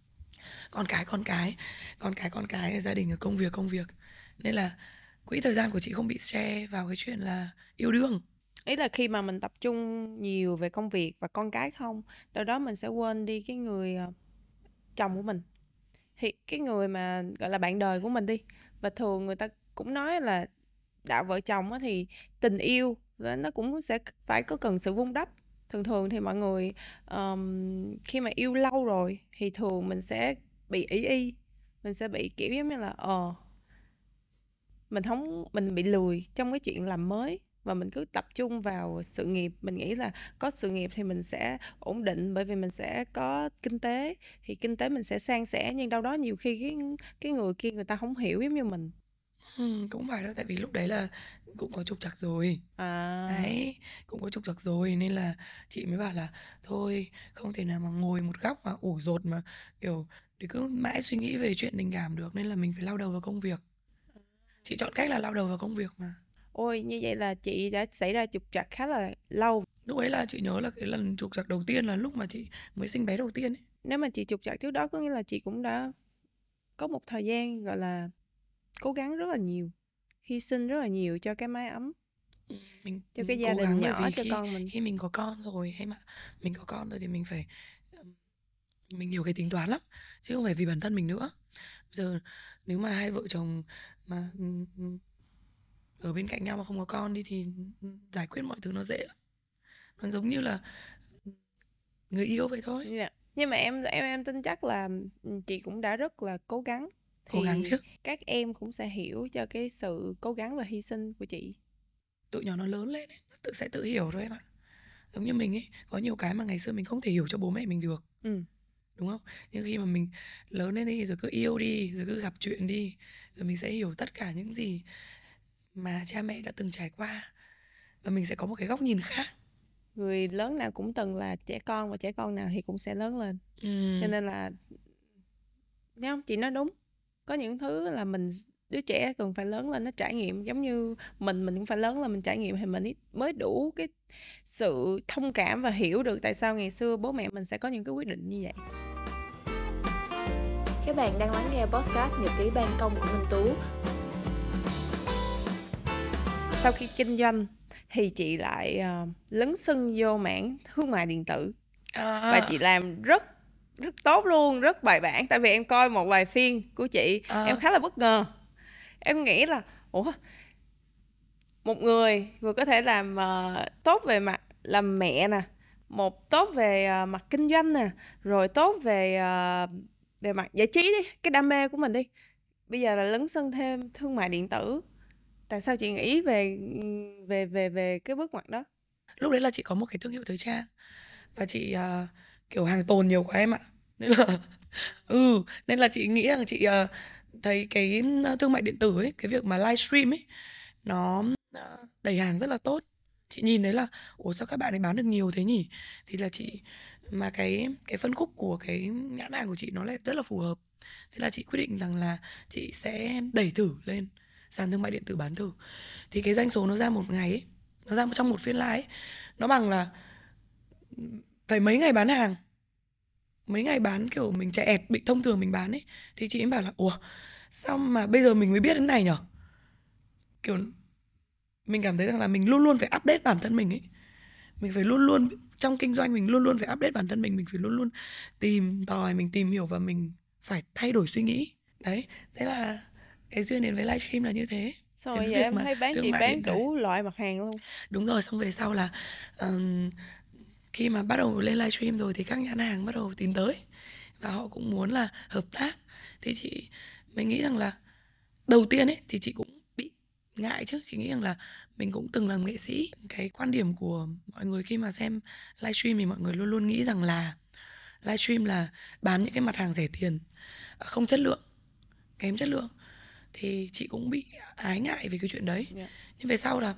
[SPEAKER 2] con cái con cái con cái con cái gia đình công việc công việc nên là quỹ thời gian của chị không bị share
[SPEAKER 1] vào cái chuyện là yêu đương ý là khi mà mình tập trung nhiều về công việc và con cái không đâu đó mình sẽ quên đi cái người ờ, chồng của mình thì cái người mà gọi là bạn đời của mình đi và thường người ta cũng nói là đạo vợ chồng thì tình yêu nó cũng sẽ phải có cần sự vun đắp thường thường thì mọi người um, khi mà yêu lâu rồi thì thường mình sẽ bị ý y mình sẽ bị kiểu giống như là ờ mình không mình bị lùi trong cái chuyện làm mới và mình cứ tập trung vào sự nghiệp mình nghĩ là có sự nghiệp thì mình sẽ ổn định bởi vì mình sẽ có kinh tế thì kinh tế mình sẽ sang sẻ nhưng đâu đó nhiều khi cái cái người kia người ta không hiểu giống như mình Ừ, cũng phải đó tại
[SPEAKER 2] vì lúc đấy là cũng có trục trặc rồi à. đấy cũng có trục trặc rồi nên là chị mới bảo là thôi không thể nào mà ngồi một góc mà ủ rột mà kiểu để cứ mãi suy nghĩ về chuyện tình cảm được nên là mình phải lao đầu vào công việc chị chọn cách là lao đầu vào công việc mà
[SPEAKER 1] ôi như vậy là chị đã xảy ra trục trặc khá là lâu lúc ấy là chị
[SPEAKER 2] nhớ là cái lần trục trặc đầu
[SPEAKER 1] tiên là lúc mà chị mới sinh bé đầu tiên ấy. nếu mà chị trục trặc trước đó có nghĩa là chị cũng đã có một thời gian gọi là cố gắng rất là nhiều hy sinh rất là nhiều cho cái mái ấm ừ, mình cho cái gia đình nhỏ cho khi, con
[SPEAKER 2] mình khi mình có con rồi hay mà mình có con rồi thì mình phải mình nhiều cái tính toán lắm chứ không phải vì bản thân mình nữa Bây giờ nếu mà hai vợ chồng mà
[SPEAKER 1] ở bên cạnh nhau mà không có con đi thì
[SPEAKER 2] giải quyết mọi thứ nó dễ lắm nó giống như là người yêu vậy
[SPEAKER 1] thôi yeah. Dạ. nhưng mà em em em tin chắc là chị cũng đã rất là cố gắng cố gắng chứ các em cũng sẽ hiểu cho cái sự cố gắng và hy sinh của chị tụi nhỏ nó lớn lên
[SPEAKER 2] ấy, nó tự sẽ tự hiểu rồi em ạ giống như mình ấy có nhiều cái mà ngày xưa mình không thể hiểu cho bố mẹ mình được ừ. đúng không nhưng khi mà mình lớn lên đi rồi cứ yêu đi rồi cứ gặp chuyện đi rồi mình sẽ hiểu tất cả những gì mà cha mẹ đã từng trải qua và mình sẽ có một cái góc nhìn khác
[SPEAKER 1] người lớn nào cũng từng là trẻ con và trẻ con nào thì cũng sẽ lớn lên ừ. cho nên là nghe không chị nói đúng có những thứ là mình đứa trẻ cần phải lớn lên nó trải nghiệm giống như mình mình cũng phải lớn lên mình trải nghiệm thì mình mới đủ cái sự thông cảm và hiểu được tại sao ngày xưa bố mẹ mình sẽ có những cái quyết định như vậy các bạn đang lắng nghe podcast nhật ký ban công của Minh Tú sau khi kinh doanh thì chị lại uh, lấn sân vô mảng thương mại điện tử à. và chị làm rất rất tốt luôn rất bài bản tại vì em coi một vài phiên của chị à. em khá là bất ngờ em nghĩ là ủa một người vừa có thể làm uh, tốt về mặt làm mẹ nè một tốt về uh, mặt kinh doanh nè rồi tốt về uh, về mặt giải trí đi cái đam mê của mình đi bây giờ là lấn sân thêm thương mại điện tử tại sao chị nghĩ về về về về cái bước ngoặt đó
[SPEAKER 2] lúc đấy là chị có một cái thương hiệu thời trang và chị uh, kiểu hàng tồn nhiều của em ạ nên là ừ nên là chị nghĩ rằng chị uh, thấy cái ờ, thương mại điện tử ấy cái việc mà livestream ấy nó ờ, đẩy hàng rất là tốt chị nhìn thấy là ủa sao các bạn ấy bán được nhiều thế nhỉ thì là chị mà cái cái phân khúc của cái nhãn hàng của chị nó lại rất là phù hợp thế là chị quyết định rằng là chị sẽ đẩy thử lên sàn thương mại điện tử bán thử thì cái doanh số nó ra một ngày ấy, nó ra trong một phiên live ấy, nó bằng là ừ, phải mấy ngày bán hàng mấy ngày bán kiểu mình chạy ẹt bị thông thường mình bán ấy thì chị ấy bảo là ủa sao mà bây giờ mình mới biết đến này nhở kiểu mình cảm thấy rằng là mình luôn luôn phải update bản thân mình ấy mình phải luôn luôn trong kinh doanh mình luôn luôn phải update bản thân mình mình phải luôn luôn tìm tòi mình tìm hiểu và mình phải thay đổi suy nghĩ đấy thế là cái duyên đến với livestream là như thế Xong rồi giờ em thấy bán chị bán đủ
[SPEAKER 1] loại mặt hàng luôn
[SPEAKER 2] Đúng rồi, xong về sau là um, khi mà bắt đầu lên livestream rồi thì các nhãn hàng bắt đầu tìm tới và họ cũng muốn là hợp tác thì chị mình nghĩ rằng là đầu tiên ấy thì chị cũng bị ngại chứ chị nghĩ rằng là mình cũng từng làm nghệ sĩ cái quan điểm của mọi người khi mà xem livestream thì mọi người luôn luôn nghĩ rằng là livestream là bán những cái mặt hàng rẻ tiền à, không chất lượng kém chất lượng thì chị cũng bị ái ngại về cái chuyện đấy yeah. Dạ. nhưng về sau là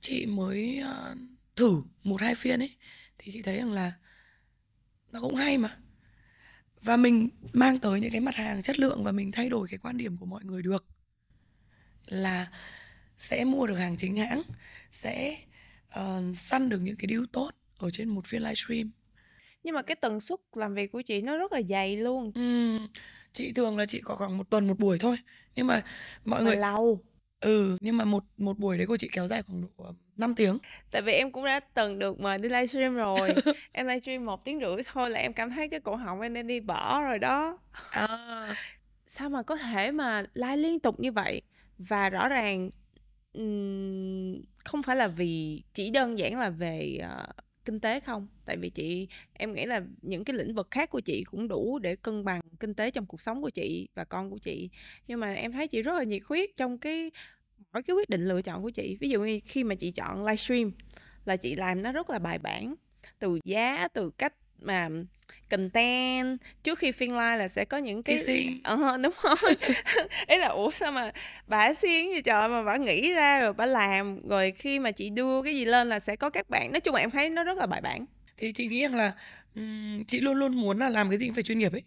[SPEAKER 2] chị mới uh, thử một hai phiên ấy thì chị thấy rằng là nó cũng hay mà và mình mang tới những cái mặt hàng chất lượng và mình thay đổi cái quan điểm của mọi người được là sẽ mua được hàng chính hãng sẽ uh, săn được những cái deal tốt ở trên một phiên livestream
[SPEAKER 1] nhưng mà cái tần suất làm việc của chị nó rất là dày luôn ừ, chị thường là chị có khoảng một tuần một buổi thôi nhưng mà mọi mà người lâu
[SPEAKER 2] ừ nhưng mà một một buổi đấy của chị kéo dài khoảng độ ờ, 5 tiếng
[SPEAKER 1] Tại vì em cũng đã từng được mời đi livestream rồi Em livestream một tiếng rưỡi thôi là em cảm thấy cái cổ họng em nên đi bỏ rồi đó à. Sao mà có thể mà live liên tục như vậy Và rõ ràng không phải là vì chỉ đơn giản là về uh, kinh tế không tại vì chị em nghĩ là những cái lĩnh vực khác của chị cũng đủ để cân bằng kinh tế trong cuộc sống của chị và con của chị nhưng mà em thấy chị rất là nhiệt huyết trong cái mỗi cái quyết định lựa chọn của chị ví dụ như khi mà chị chọn livestream là chị làm nó rất là bài bản từ giá từ cách mà content trước khi phiên live là sẽ có những cái xiên ờ đúng rồi ý là ủa sao mà bà xiên gì trời mà bà nghĩ ra rồi bà làm rồi khi mà chị đưa cái gì lên là sẽ có các bạn nói chung là em thấy nó rất là bài bản
[SPEAKER 2] thì chị nghĩ rằng là um, chị luôn luôn muốn là làm cái gì cũng phải chuyên nghiệp ấy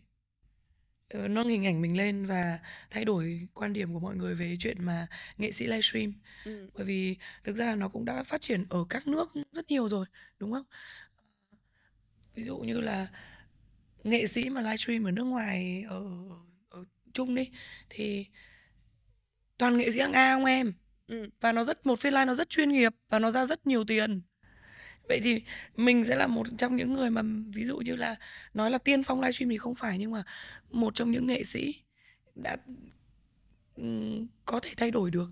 [SPEAKER 2] Ờ, nâng hình ảnh mình lên và thay đổi quan điểm của mọi người về chuyện mà nghệ sĩ livestream ừ. bởi vì thực ra nó cũng đã phát triển ở các nước rất nhiều rồi đúng không ví dụ như là nghệ sĩ mà livestream ở nước ngoài ở, ở chung đi thì toàn nghệ sĩ hạng A không em ừ. và nó rất một phiên live nó rất chuyên nghiệp và nó ra rất nhiều tiền vậy thì mình sẽ là một trong những người mà ví dụ như là nói là tiên phong livestream thì không phải nhưng mà một trong những nghệ sĩ đã có thể thay đổi được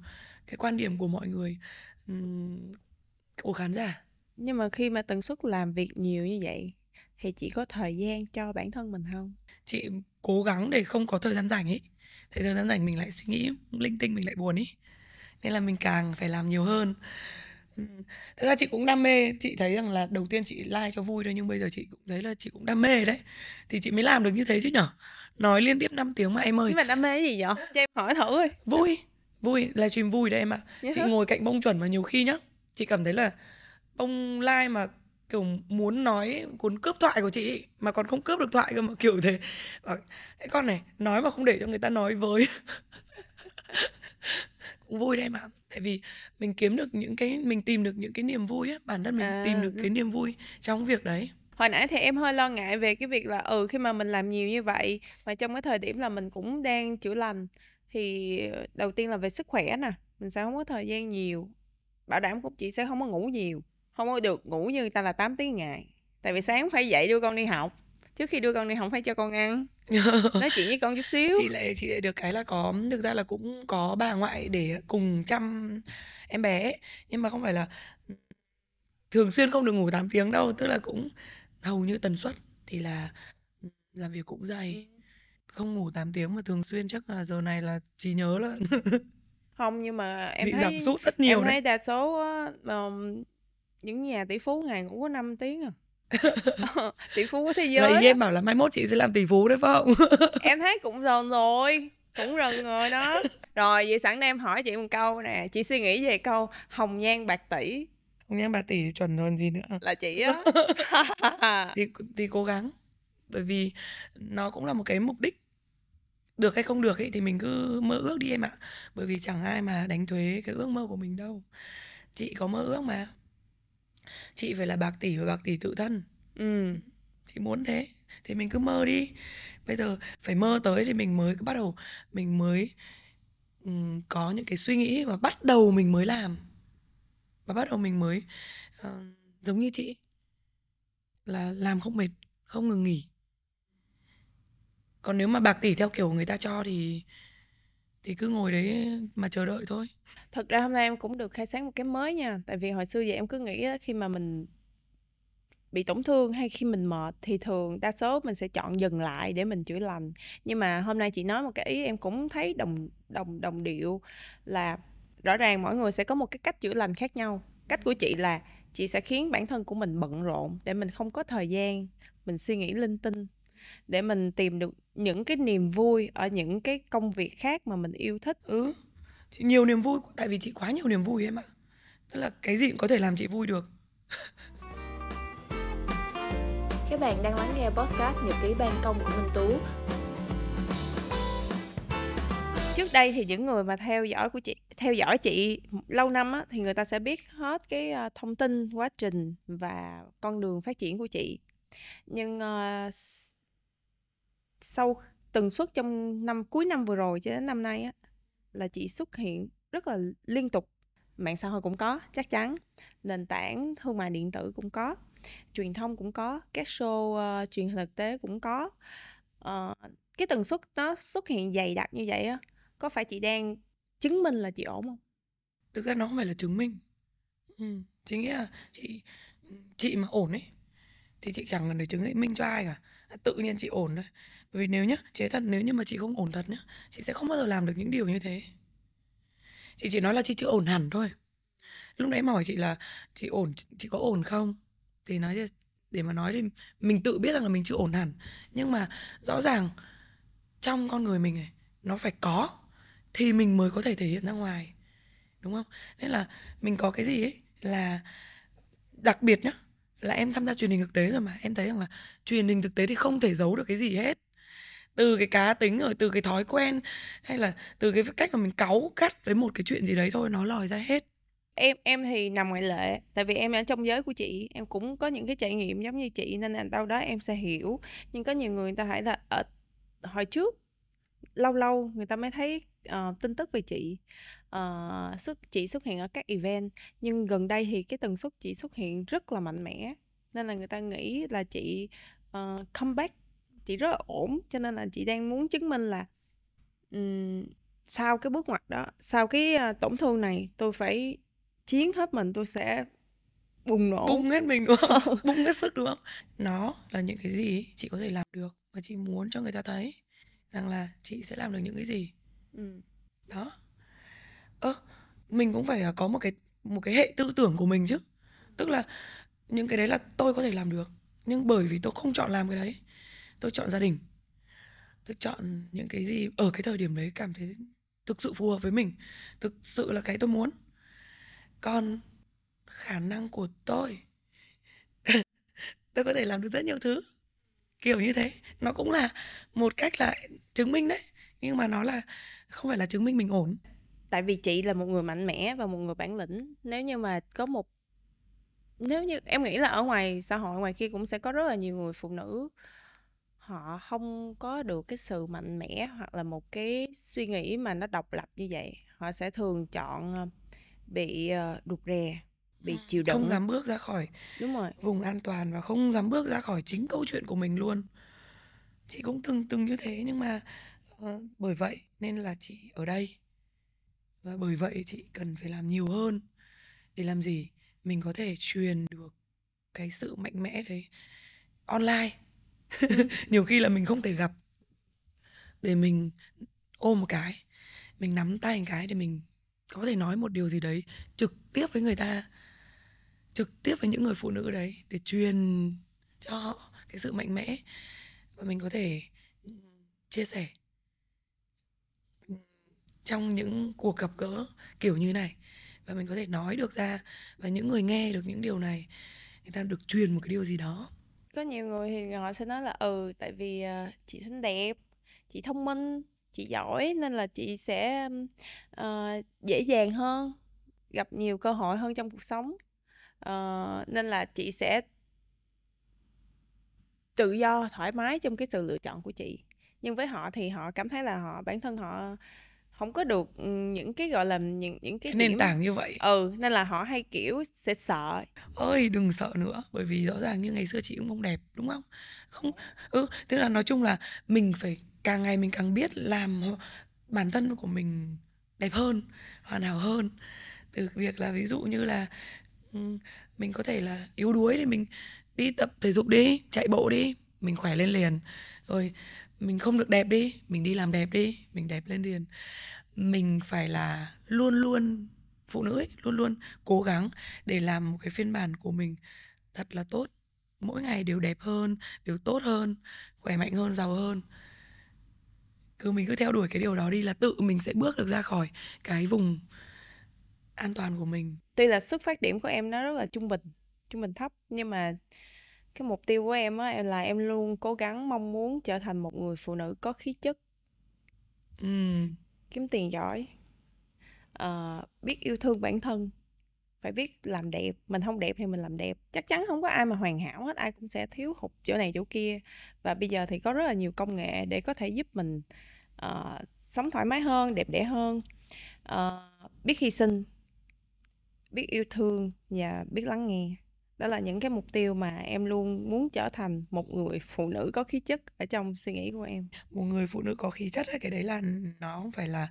[SPEAKER 2] cái quan điểm của mọi người của khán giả
[SPEAKER 1] nhưng mà khi mà tần suất làm việc nhiều như vậy thì chỉ có thời gian cho bản thân mình không
[SPEAKER 2] chị cố gắng để không có thời gian rảnh ấy thì thời gian rảnh mình lại suy nghĩ linh tinh mình lại buồn ý nên là mình càng phải làm nhiều hơn Ừ. thực ra chị cũng đam mê, chị thấy rằng là đầu tiên chị like cho vui thôi nhưng bây giờ chị cũng thấy là chị cũng đam mê đấy. Thì chị mới làm được như thế chứ nhở. Nói liên tiếp 5 tiếng mà em ơi. Nhưng mà
[SPEAKER 1] đam mê gì vậy? Cho em hỏi thử thôi.
[SPEAKER 2] Vui, vui, livestream vui đấy em ạ. Chị ngồi cạnh bông chuẩn mà nhiều khi nhá, chị cảm thấy là bông like mà kiểu muốn nói cuốn cướp thoại của chị ấy, mà còn không cướp được thoại cơ mà kiểu thế. Bảo, con này nói mà không để cho người ta nói với. cũng vui đây mà tại vì mình kiếm được những cái mình tìm được những cái niềm vui á bản thân mình à. tìm được cái niềm vui trong việc đấy
[SPEAKER 1] hồi nãy thì em hơi lo ngại về cái việc là ừ khi mà mình làm nhiều như vậy mà trong cái thời điểm là mình cũng đang chữa lành thì đầu tiên là về sức khỏe nè mình sẽ không có thời gian nhiều bảo đảm cũng chị sẽ không có ngủ nhiều không có được ngủ như người ta là 8 tiếng ngày tại vì sáng phải dậy đưa con đi học trước khi đưa con đi học phải cho con ăn
[SPEAKER 2] nói chuyện với con chút xíu chị lại chị lại được cái là có thực ra là cũng có bà ngoại để cùng chăm em bé nhưng mà không phải là thường xuyên không được ngủ 8 tiếng đâu tức là cũng hầu như tần suất thì là làm việc cũng dày ừ. không ngủ 8 tiếng mà thường xuyên chắc là giờ này là trí nhớ là
[SPEAKER 1] không nhưng mà em Bị thấy rất nhiều em đấy. thấy đa số um, những nhà tỷ phú ngày ngủ có 5 tiếng à Ờ, tỷ phú của thế giới này em
[SPEAKER 2] bảo là mai mốt chị sẽ làm tỷ phú đấy phải không
[SPEAKER 1] em thấy cũng rần rồi cũng rần rồi đó rồi vậy sẵn em hỏi chị một câu nè chị suy nghĩ về câu hồng nhan bạc tỷ
[SPEAKER 2] hồng nhan bạc tỷ chuẩn hơn gì nữa là chị á thì thì cố gắng bởi vì nó cũng là một cái mục đích được hay không được ấy thì mình cứ mơ ước đi em ạ bởi vì chẳng ai mà đánh thuế cái ước mơ của mình đâu chị có mơ ước mà chị phải là bạc tỷ và bạc tỷ tự thân ừ chị muốn thế thì mình cứ mơ đi bây giờ phải mơ tới thì mình mới bắt đầu mình mới um, có những cái suy nghĩ và bắt đầu mình mới làm và bắt đầu mình mới uh, giống như chị là làm không mệt không ngừng nghỉ còn nếu mà bạc tỷ theo kiểu người ta cho thì thì cứ ngồi đấy mà chờ đợi thôi
[SPEAKER 1] thật ra hôm nay em cũng được khai sáng một cái mới nha tại vì hồi xưa giờ em cứ nghĩ khi mà mình bị tổn thương hay khi mình mệt thì thường đa số mình sẽ chọn dừng lại để mình chữa lành nhưng mà hôm nay chị nói một cái ý em cũng thấy đồng đồng đồng điệu là rõ ràng mỗi người sẽ có một cái cách chữa lành khác nhau cách của chị là chị sẽ khiến bản thân của mình bận rộn để mình không có thời gian mình suy nghĩ linh tinh để mình tìm được những cái niềm vui ở những cái công việc khác mà mình yêu thích ừ chị nhiều niềm vui tại
[SPEAKER 2] vì chị quá nhiều niềm vui em ạ tức là cái gì cũng có thể làm chị vui được
[SPEAKER 1] các bạn đang lắng nghe podcast nhật ký ban công của minh tú trước đây thì những người mà theo dõi của chị theo dõi chị lâu năm á, thì người ta sẽ biết hết cái ờ, thông tin quá trình và con đường phát triển của chị nhưng uh, sau tần suất trong năm cuối năm vừa rồi cho đến năm nay á, là chị xuất hiện rất là liên tục mạng xã hội cũng có chắc chắn nền tảng thương mại điện tử cũng có truyền thông cũng có các show uh, truyền hình thực tế cũng có uh, cái tần suất nó xuất hiện dày đặc như vậy á có phải chị đang chứng minh là chị ổn không
[SPEAKER 2] thực ra nó không phải là chứng minh ừ. chị là chị chị mà ổn ấy thì chị chẳng cần để chứng minh cho ai cả tự nhiên chị ổn thôi bởi vì nếu nhá chị thật nếu như mà chị không ổn thật nhá chị sẽ không bao giờ làm được những điều như thế chị chỉ nói là chị chưa ổn hẳn thôi lúc đấy mà hỏi chị là chị ổn chị có ổn không thì nói để mà nói thì mình tự biết rằng là mình chưa ổn hẳn nhưng mà rõ ràng trong con người mình này nó phải có thì mình mới có thể thể hiện ra ngoài đúng không nên là mình có cái gì ấy là đặc biệt nhá là em tham gia truyền hình thực tế rồi mà em thấy rằng là truyền hình thực tế thì không thể giấu được cái gì hết từ cái cá tính rồi từ cái thói quen hay là từ cái cách mà mình cáu gắt với một cái chuyện gì đấy thôi
[SPEAKER 1] nó lòi ra hết em em thì nằm ngoài lệ tại vì em ở trong giới của chị em cũng có những cái trải nghiệm giống như chị nên là đâu đó em sẽ hiểu nhưng có nhiều người, người ta hãy là ở ờ, hồi trước lâu lâu người ta mới thấy uh, tin tức về chị uh, xuất chị xuất hiện ở các event nhưng gần đây thì cái tần suất chị xuất hiện rất là mạnh mẽ nên là người ta nghĩ là chị uh, comeback chị rất là ổn cho nên là chị đang muốn chứng minh là um, sau cái bước ngoặt đó sau cái uh, tổn thương này tôi phải chiến hết mình tôi sẽ bùng nổ bung hết mình đúng không ừ.
[SPEAKER 2] bung hết sức đúng không nó là những cái gì chị có thể làm được và chị muốn cho người ta thấy rằng là chị sẽ làm được những cái gì ừ. đó ơ mình cũng phải à, có một cái một cái hệ tư tưởng của mình chứ tức là những cái đấy là tôi có thể làm được nhưng bởi vì tôi không chọn làm cái đấy tôi chọn gia đình tôi chọn những cái gì ở cái thời điểm đấy cảm thấy thực sự phù hợp với mình thực sự là cái tôi muốn còn khả năng của tôi tôi có thể làm được rất nhiều thứ kiểu như thế nó cũng là một cách là chứng minh đấy nhưng mà nó là không
[SPEAKER 1] phải là chứng minh mình ổn tại vì chị là một người mạnh mẽ và một người bản lĩnh nếu như mà có một nếu như em nghĩ là ở ngoài xã hội ngoài kia cũng sẽ có rất là nhiều người phụ nữ họ không có được cái sự mạnh mẽ hoặc là một cái suy nghĩ mà nó độc lập như vậy họ sẽ thường chọn ờ, bị đục ờ, rè bị à, chịu đựng không dám bước
[SPEAKER 2] ra khỏi đúng
[SPEAKER 1] rồi vùng an
[SPEAKER 2] toàn và không dám bước ra khỏi chính câu chuyện của mình luôn chị cũng từng từng như thế nhưng mà uh, bởi vậy nên là chị ở đây và bởi vậy chị cần phải làm nhiều hơn để làm gì mình có thể truyền được cái sự mạnh mẽ đấy online nhiều khi là mình không thể gặp để mình ôm một cái mình nắm tay một cái để mình có thể nói một điều gì đấy trực tiếp với người ta trực tiếp với những người phụ nữ đấy để truyền cho họ cái sự mạnh mẽ và mình có thể chia sẻ trong những cuộc gặp gỡ kiểu như này và mình có thể nói được ra và những người nghe được những điều này người ta được truyền một cái điều gì đó
[SPEAKER 1] có nhiều người thì họ sẽ nói là ừ tại vì uh, chị xinh đẹp chị thông minh chị giỏi nên là chị sẽ uh, dễ dàng hơn gặp nhiều cơ hội hơn trong cuộc sống uh, nên là chị sẽ tự do thoải mái trong cái sự lựa chọn của chị nhưng với họ thì họ cảm thấy là họ bản thân họ không có được ừ, những cái gọi là những những cái, cái nền điểm... tảng như vậy ừ nên là họ hay kiểu sẽ sợ ơi
[SPEAKER 2] đừng sợ nữa bởi vì rõ ràng như ngày xưa chị cũng không đẹp đúng không không ừ tức là nói chung là mình phải càng ngày mình càng biết làm bản thân của mình đẹp hơn hoàn hảo hơn từ việc là ví dụ như là ừ, mình có thể là yếu đuối thì mình đi tập thể dục đi chạy bộ đi mình khỏe lên liền rồi mình không được đẹp đi mình đi làm đẹp đi mình đẹp lên điền mình phải là luôn luôn phụ nữ ấy, luôn luôn cố gắng để làm một cái phiên bản của mình thật là tốt mỗi ngày đều đẹp hơn đều tốt hơn khỏe mạnh hơn giàu hơn cứ mình cứ theo đuổi cái điều đó đi là tự mình sẽ bước được ra khỏi cái vùng
[SPEAKER 1] an toàn của mình tuy là xuất phát điểm của em nó rất là trung bình trung bình thấp nhưng mà cái mục tiêu của em á là em luôn cố gắng mong muốn trở thành một người phụ nữ có khí chất ừ. kiếm tiền giỏi uh, biết yêu thương bản thân phải biết làm đẹp mình không đẹp thì mình làm đẹp chắc chắn không có ai mà hoàn hảo hết ai cũng sẽ thiếu hụt chỗ này chỗ kia và bây giờ thì có rất là nhiều công nghệ để có thể giúp mình uh, sống thoải mái hơn đẹp đẽ hơn uh, biết hy sinh biết yêu thương và biết lắng nghe đó là những cái mục tiêu mà em luôn muốn trở thành một người phụ nữ có khí chất ở trong suy nghĩ của em một người phụ nữ có khí chất ấy, cái đấy là
[SPEAKER 2] nó không phải là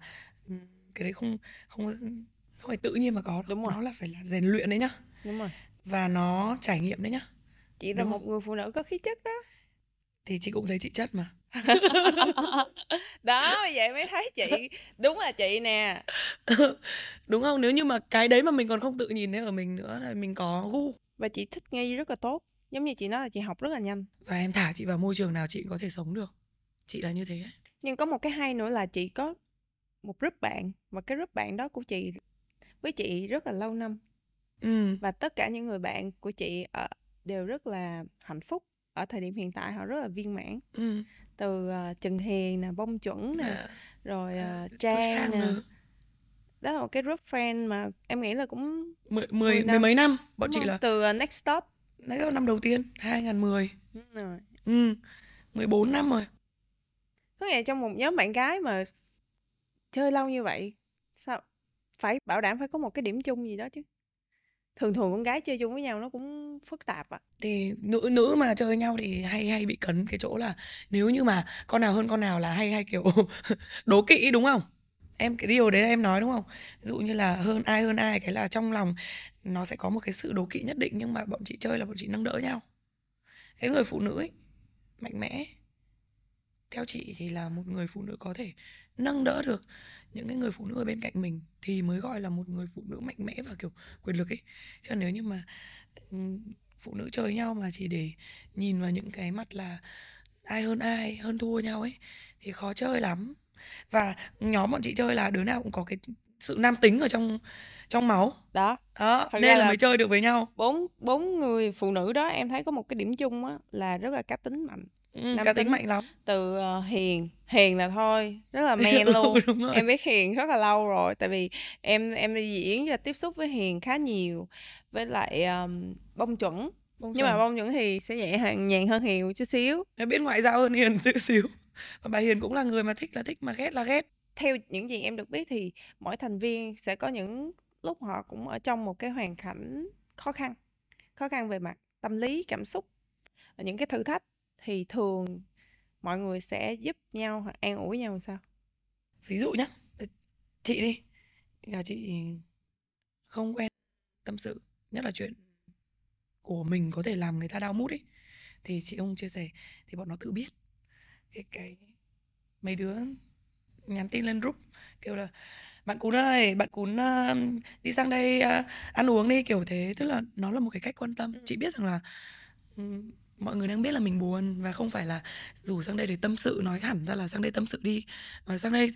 [SPEAKER 1] ừ, cái đấy không không không phải
[SPEAKER 2] tự nhiên mà có đúng rồi. nó là phải là rèn luyện đấy nhá đúng rồi và nó trải nghiệm đấy nhá chị là một người phụ nữ có khí chất đó thì chị cũng thấy chị chất mà
[SPEAKER 1] đó vậy mới thấy chị đúng là chị nè đúng không nếu như mà cái đấy mà mình còn không tự nhìn thấy ở mình nữa thì mình có gu và chị thích nghi rất là tốt giống như chị nói là chị học rất là nhanh
[SPEAKER 2] và em thả chị vào môi trường nào chị có thể sống được chị là như thế ấy.
[SPEAKER 1] nhưng có một cái hay nữa là chị có một group bạn và cái group bạn đó của chị với chị rất là lâu năm ừ. và tất cả những người bạn của chị ở, ờ, đều rất là hạnh phúc ở thời điểm hiện tại họ rất là viên mãn ừ. từ uh, Trần Hiền nè Bông Chuẩn nè à, rồi uh, Trang nè đó là một cái group friend mà em nghĩ là cũng mười, mười, mười mấy năm bọn Đúng chị không? là từ uh, next stop next stop năm đầu tiên 2010 Đúng rồi. ừ 14 năm rồi có nghĩa trong một nhóm bạn gái mà chơi lâu như vậy sao phải bảo đảm phải có một cái điểm chung gì đó chứ thường thường con gái chơi chung với nhau nó cũng phức tạp ạ à. thì
[SPEAKER 2] nữ nữ mà chơi nhau thì hay hay bị cấn cái chỗ là nếu như mà con nào hơn con nào là hay hay kiểu đố kỵ đúng không em cái điều đấy là em nói đúng không ví dụ như là hơn ai hơn ai cái là trong lòng nó sẽ có một cái sự đố kỵ nhất định nhưng mà bọn chị chơi là bọn chị nâng đỡ nhau cái người phụ nữ ấy, mạnh mẽ theo chị thì là một người phụ nữ có thể nâng đỡ được những cái người phụ nữ ở bên cạnh mình thì mới gọi là một người phụ nữ mạnh mẽ và kiểu quyền lực ấy chứ nếu như mà phụ nữ chơi nhau mà chỉ để nhìn vào những cái mặt là ai hơn ai hơn thua nhau ấy thì khó chơi lắm và nhóm bọn chị chơi là đứa nào cũng có cái sự nam tính ở trong
[SPEAKER 1] trong máu đó, đó nên là, là mới chơi được với nhau bốn bốn người phụ nữ đó em thấy có một cái điểm chung á là rất là cá tính mạnh ừ, cá tính, tính mạnh lắm từ uh, hiền hiền là thôi rất là men ừ, luôn ừ, em biết hiền rất là lâu rồi tại vì em em diễn và tiếp xúc với hiền khá nhiều với lại um, bông chuẩn bông nhưng mà bông những thì sẽ nhẹ nhàn hơn hiền chút xíu nó biết ngoại giao hơn hiền chút xíu còn bà hiền cũng là người mà thích là thích mà ghét là ghét theo những gì em được biết thì mỗi thành viên sẽ có những lúc họ cũng ở trong một cái hoàn cảnh khó khăn khó khăn về mặt tâm lý cảm xúc những cái thử thách thì thường mọi người sẽ giúp nhau hoặc an ủi nhau sao ví dụ nhá chị đi là chị
[SPEAKER 2] không quen tâm sự nhất là chuyện của mình có thể làm người ta đau mút ấy thì chị ông chia sẻ thì bọn nó tự biết cái cái mấy đứa nhắn tin lên group kêu là bạn cún ơi bạn cún uh, đi sang đây uh, ăn uống đi kiểu thế tức là nó là một cái cách quan tâm ừ. chị biết rằng là um, mọi người đang biết là mình buồn và không phải là rủ sang đây để tâm sự nói hẳn ra là sang đây tâm sự đi mà sang đây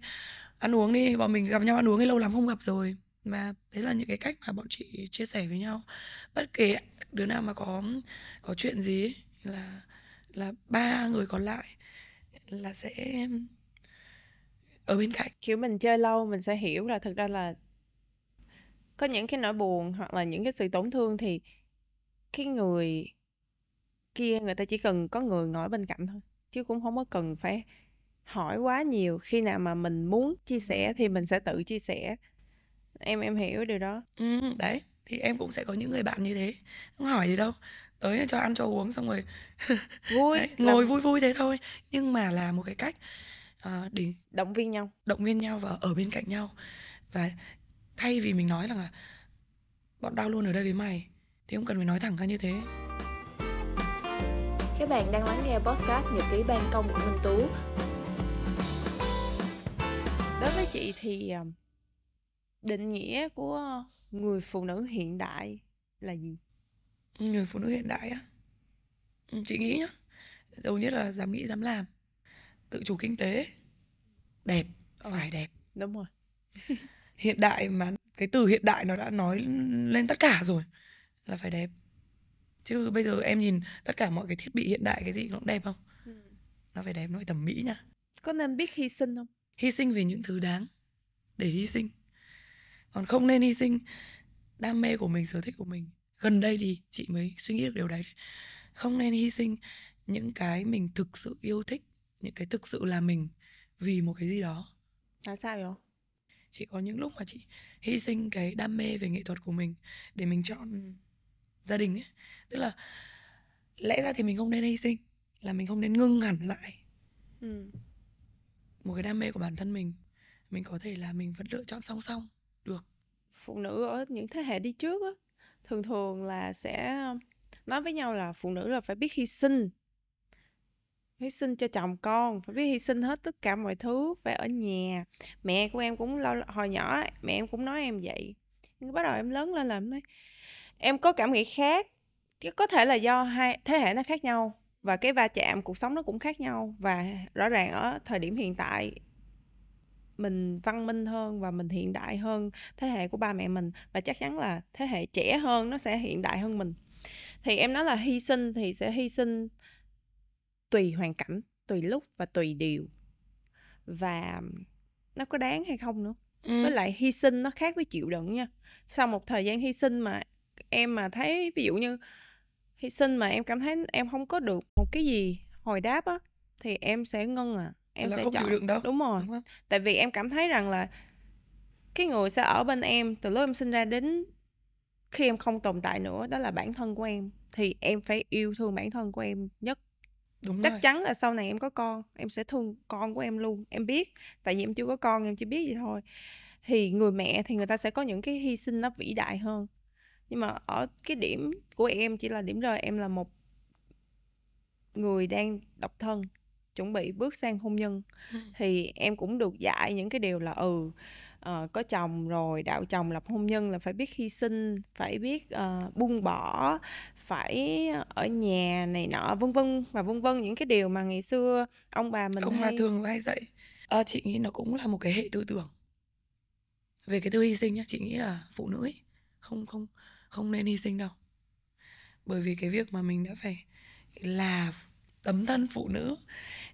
[SPEAKER 2] ăn uống đi bọn mình gặp nhau ăn uống ấy lâu lắm không gặp rồi mà đấy là những cái cách mà bọn chị chia sẻ với nhau bất kể đứa nào mà có có chuyện
[SPEAKER 1] gì là là ba người còn lại là sẽ ở bên cạnh kiểu mình chơi lâu mình sẽ hiểu là thực ra là có những cái nỗi buồn hoặc là những cái sự tổn thương thì cái người kia người ta chỉ cần có người ngồi bên cạnh thôi chứ cũng không có cần phải hỏi quá nhiều khi nào mà mình muốn chia sẻ thì mình sẽ tự chia sẻ em em hiểu điều đó ừ, đấy thì em cũng sẽ có những người bạn như thế không hỏi gì đâu tới cho ăn cho uống
[SPEAKER 2] xong rồi vui đấy, ngồi làm... vui vui thế thôi nhưng mà là một cái cách uh, để động viên nhau động viên nhau và ở bên cạnh nhau và thay vì mình nói rằng là bọn tao luôn ở đây với mày thì không cần phải nói thẳng ra như thế
[SPEAKER 1] các bạn đang lắng nghe podcast nhật ký ban công của Minh Tú đối với chị thì ờ, định nghĩa của người phụ nữ hiện đại là gì
[SPEAKER 2] người phụ nữ hiện đại á ừ, chị nghĩ nhá đầu nhất là dám nghĩ dám làm tự chủ kinh tế đẹp ờ. phải đẹp đúng rồi hiện đại mà cái từ hiện đại nó đã nói lên tất cả rồi là phải đẹp chứ bây giờ em nhìn tất cả mọi cái thiết bị hiện đại cái gì nó cũng đẹp không ừ. nó phải đẹp nó phải thẩm mỹ nha có nên biết hy sinh không hy sinh vì những thứ đáng để hy sinh còn không nên hy sinh đam mê của mình sở thích của mình gần đây thì chị mới suy nghĩ được điều đấy không nên hy sinh những cái mình thực sự yêu thích những cái thực sự là mình vì một cái gì đó là sao vậy chị có những lúc mà chị hy sinh cái đam mê về nghệ thuật của mình để mình chọn gia đình ấy tức là lẽ ra thì mình không nên hy sinh là mình không nên ngưng hẳn lại ừ. một cái đam mê của bản thân mình mình có thể là mình vẫn lựa chọn song song được
[SPEAKER 1] phụ nữ ở những thế hệ đi trước á thường thường là sẽ nói với nhau là phụ nữ là phải biết hy sinh hy sinh cho chồng con phải biết hy sinh hết tất cả mọi thứ phải ở nhà mẹ của em cũng lâu hồi nhỏ mẹ em cũng nói em vậy nhưng bắt đầu em lớn lên là em nói em có cảm nghĩ khác có thể là do hai thế hệ nó khác nhau và cái va chạm cuộc sống nó cũng khác nhau và rõ ràng ở thời điểm hiện tại mình văn minh hơn và mình hiện đại hơn thế hệ của ba mẹ mình và chắc chắn là thế hệ trẻ hơn nó sẽ hiện đại hơn mình thì em nói là hy sinh thì sẽ hy sinh tùy hoàn cảnh tùy lúc và tùy điều và nó có đáng hay không nữa ừ. với lại hy sinh nó khác với chịu đựng nha sau một thời gian hy sinh mà em mà thấy ví dụ như hy sinh mà em cảm thấy em không có được một cái gì hồi đáp á thì em sẽ ngưng à em là sẽ không chọn chịu đựng đâu đúng rồi đúng không? tại vì em cảm thấy rằng là cái người sẽ ở bên em từ lúc em sinh ra đến khi em không tồn tại nữa đó là bản thân của em thì em phải yêu thương bản thân của em nhất Đúng chắc rồi. chắn là sau này em có con em sẽ thương con của em luôn em biết tại vì em chưa có con em chỉ biết vậy thôi thì người mẹ thì người ta sẽ có những cái hy sinh nó vĩ đại hơn nhưng mà ở cái điểm của em chỉ là điểm rồi em là một người đang độc thân chuẩn bị bước sang hôn nhân ừ. thì em cũng được dạy những cái điều là ừ uh, có chồng rồi đạo chồng lập hôn nhân là phải biết hy sinh phải biết uh, buông bỏ phải ở nhà này nọ vân vân và vân vân những cái điều mà ngày xưa ông bà mình ông hay... bà thường hay dạy à, chị nghĩ nó cũng là một cái hệ tư tưởng về cái tư hy sinh nhá chị nghĩ là phụ nữ
[SPEAKER 2] ấy, không không không nên hy sinh đâu bởi vì cái việc mà mình đã phải là tấm thân phụ nữ